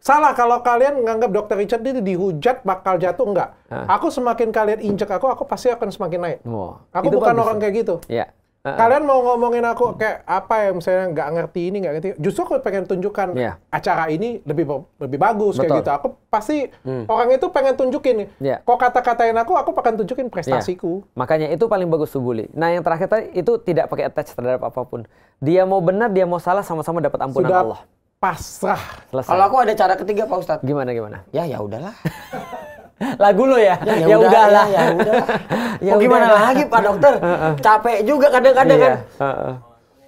Salah kalau kalian menganggap Dokter Richard itu dihujat bakal jatuh enggak. Ah. Aku semakin kalian injek aku, aku pasti akan semakin naik. Wow. Aku itu bukan bagus. orang kayak gitu. Ya. Uh, Kalian mau ngomongin aku kayak apa yang misalnya nggak ngerti ini nggak ngerti. Justru aku pengen tunjukkan yeah. acara ini lebih lebih bagus Betul. kayak gitu. Aku pasti hmm. orang itu pengen tunjukin. Yeah. Iya. Kok kata-katain aku, aku pengen tunjukin prestasiku. Yeah. Makanya itu paling bagus Subuli. Nah yang terakhir tadi itu tidak pakai attach terhadap apapun. Dia mau benar, dia mau salah, sama-sama dapat ampunan Sudah Allah. Pasrah. Kalau aku ada cara ketiga Pak Ustadz. Gimana gimana? Ya ya udahlah. lagu lo ya. Ya, ya, ya, ya lah Ya, ya ya oh, gimana lah. lagi Pak Dokter? Capek juga kadang-kadang iya. kan. Uh-uh.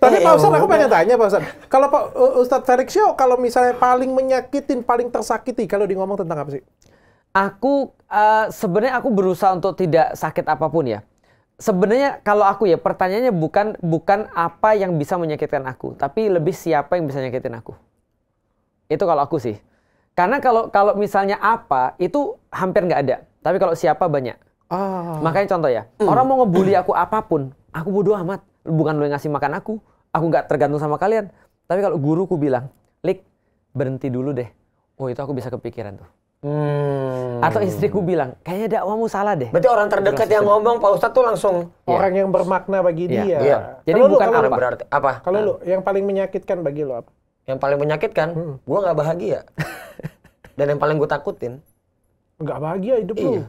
Tapi Pak Ustadz, aku iya, pengen tanya Pak Ustadz. Kalau Pak Ustadz Felix Show, kalau misalnya paling menyakitin, paling tersakiti, kalau di ngomong tentang apa sih? Aku, uh, sebenarnya aku berusaha untuk tidak sakit apapun ya sebenarnya kalau aku ya pertanyaannya bukan bukan apa yang bisa menyakitkan aku, tapi lebih siapa yang bisa nyakitin aku. Itu kalau aku sih. Karena kalau kalau misalnya apa itu hampir nggak ada. Tapi kalau siapa banyak. Oh. Makanya contoh ya, mm. orang mau ngebully hmm. aku apapun, aku bodoh amat. Bukan lu yang ngasih makan aku, aku nggak tergantung sama kalian. Tapi kalau guruku bilang, Lik, berhenti dulu deh. Oh itu aku bisa kepikiran tuh. Hmm. Atau istriku bilang, kayaknya dakwamu salah deh. Berarti orang terdekat yang ngomong Pak Ustadz tuh langsung yeah. orang yang bermakna bagi yeah. dia. Yeah. Jadi kalo bukan lu, apa. Berarti, apa? Kalau nah. lu yang paling menyakitkan bagi lu apa? yang paling menyakitkan hmm. gue nggak bahagia dan yang paling gue takutin nggak bahagia hidup iya. lu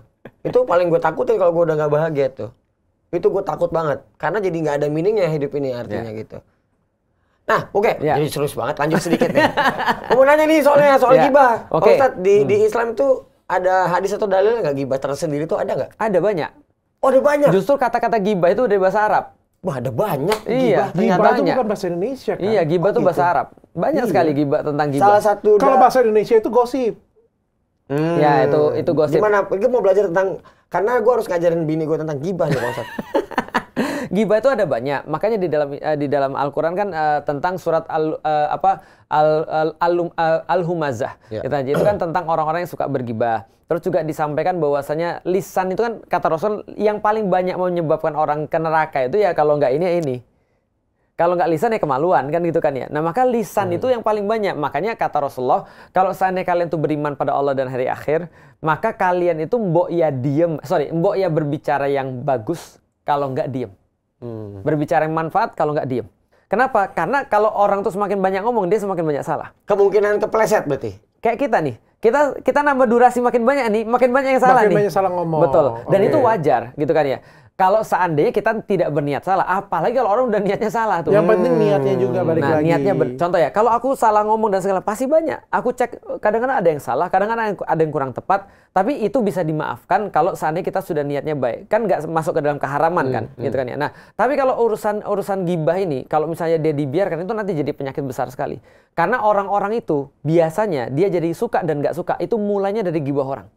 itu paling gue takutin kalau gue udah nggak bahagia tuh itu gue takut banget karena jadi nggak ada meaningnya hidup ini artinya yeah. gitu nah oke okay. Iya. yeah. jadi serius banget lanjut sedikit nih mau nanya nih soalnya soal yeah. gibah okay. Ustaz, di hmm. di Islam itu ada hadis atau dalil nggak gibah tersendiri tuh ada nggak ada banyak oh ada banyak justru kata-kata gibah itu dari bahasa Arab Wah ada banyak gibah. Iya, gibah itu bukan bahasa Indonesia kan? Iya, gibah itu oh, gitu. bahasa Arab. Banyak iya. sekali gibah tentang gibah. Salah satu kalau bahasa Indonesia itu gosip. Hmm. Ya itu itu gosip. Gimana? Gue mau belajar tentang karena gue harus ngajarin bini gue tentang gibah ya, bang Gibah itu ada banyak, makanya di dalam uh, di dalam Al-Qur'an kan uh, tentang surat al uh, apa al al, al, al, al humazah. Yeah. Itu kan tentang orang-orang yang suka bergibah. Terus juga disampaikan bahwasanya lisan itu kan kata Rasul yang paling banyak menyebabkan orang ke neraka itu ya kalau nggak ini ya ini. Kalau nggak lisan ya kemaluan kan gitu kan ya. Nah maka lisan hmm. itu yang paling banyak. Makanya kata Rasulullah, kalau seandainya kalian tuh beriman pada Allah dan hari akhir, maka kalian itu mbok ya diem, sorry, mbok ya berbicara yang bagus kalau nggak diem. Hmm. Berbicara yang manfaat kalau nggak diem. Kenapa? Karena kalau orang tuh semakin banyak ngomong, dia semakin banyak salah. Kemungkinan kepleset berarti? Kayak kita nih, kita kita nambah durasi makin banyak nih, makin banyak yang salah makin nih. Makin banyak salah ngomong. Betul. Dan okay. itu wajar gitu kan ya kalau seandainya kita tidak berniat salah, apalagi kalau orang udah niatnya salah tuh. Yang penting niatnya juga balik nah, lagi. niatnya ber, contoh ya, kalau aku salah ngomong dan segala pasti banyak. Aku cek kadang-kadang ada yang salah, kadang-kadang ada yang kurang tepat, tapi itu bisa dimaafkan kalau seandainya kita sudah niatnya baik. Kan nggak masuk ke dalam keharaman hmm, kan, hmm. gitu kan ya. Nah, tapi kalau urusan urusan gibah ini kalau misalnya dia dibiarkan itu nanti jadi penyakit besar sekali. Karena orang-orang itu biasanya dia jadi suka dan nggak suka itu mulainya dari gibah orang.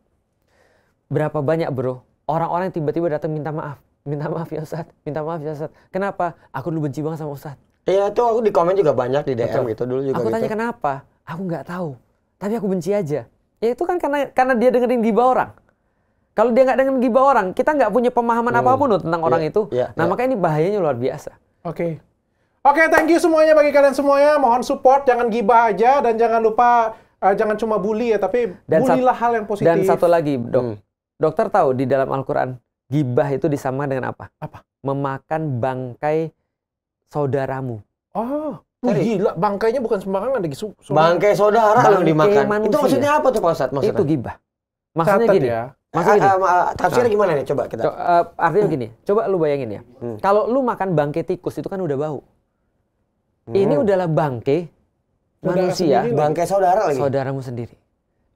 Berapa banyak, Bro? Orang-orang yang tiba-tiba datang minta maaf minta maaf ya Ustadz, minta maaf ya Ustadz. Kenapa? Aku dulu benci banget sama Ustadz. Iya itu aku di komen juga banyak di DM Betul. gitu dulu juga. Aku gitu. tanya kenapa? Aku nggak tahu. Tapi aku benci aja. Ya itu kan karena karena dia dengerin gibah orang. Kalau dia nggak dengerin gibah orang, kita nggak punya pemahaman hmm. apapun loh tentang yeah, orang itu. Yeah, nah yeah. makanya ini bahayanya luar biasa. Oke. Okay. Oke, okay, thank you semuanya bagi kalian semuanya. Mohon support, jangan gibah aja dan jangan lupa uh, jangan cuma bully ya, tapi bulilah hal yang positif. Dan satu lagi, dok. Hmm. Dokter tahu di dalam Al-Qur'an gibah itu disamakan dengan apa? Apa? Memakan bangkai saudaramu. Oh, Wih, gila, bangkainya bukan sembarangan lagi. bangkai saudara yang dimakan. Manusia. Itu maksudnya apa tuh Pak Ustadz? Maksudnya? Itu gibah. Maksudnya Catat gini. Ya. Maksudnya eh, eh, gini. Uh, tafsirnya nah. gimana nih? Coba kita. Co uh, artinya hmm. gini, coba lu bayangin ya. Hmm. Kalau lu makan bangkai tikus itu kan udah bau. Hmm. Ini udahlah bangkai saudara manusia. bangkai saudara lagi. Saudaramu sendiri.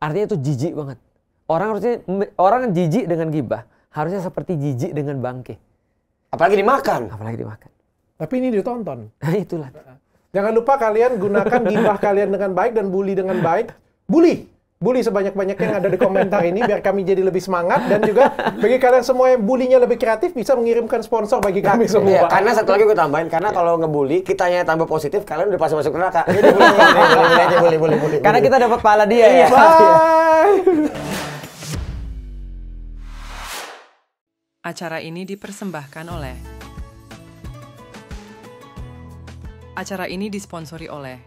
Artinya itu jijik banget. Orang harusnya orang jijik dengan gibah harusnya seperti jijik dengan bangke. Apalagi dimakan. Apalagi dimakan. Tapi ini ditonton. Nah, itulah. Jangan lupa kalian gunakan gibah kalian dengan baik dan bully dengan baik. Bully bully sebanyak-banyaknya yang ada di komentar ini biar kami jadi lebih semangat dan juga bagi kalian semua yang bullynya lebih kreatif bisa mengirimkan sponsor bagi kami iya, semua. Iya, karena satu lagi gue tambahin karena iya. kalau ngebully kitanya tambah positif kalian udah pasti masuk neraka. Jadi bully bully bully bully bully. bully, bully, Karena kita dapat pahala dia iya. ya. Bye. Acara ini dipersembahkan oleh Acara ini disponsori oleh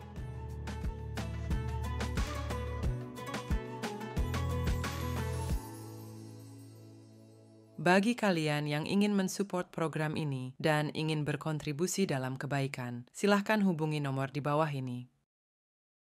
Bagi kalian yang ingin mensupport program ini dan ingin berkontribusi dalam kebaikan, silahkan hubungi nomor di bawah ini.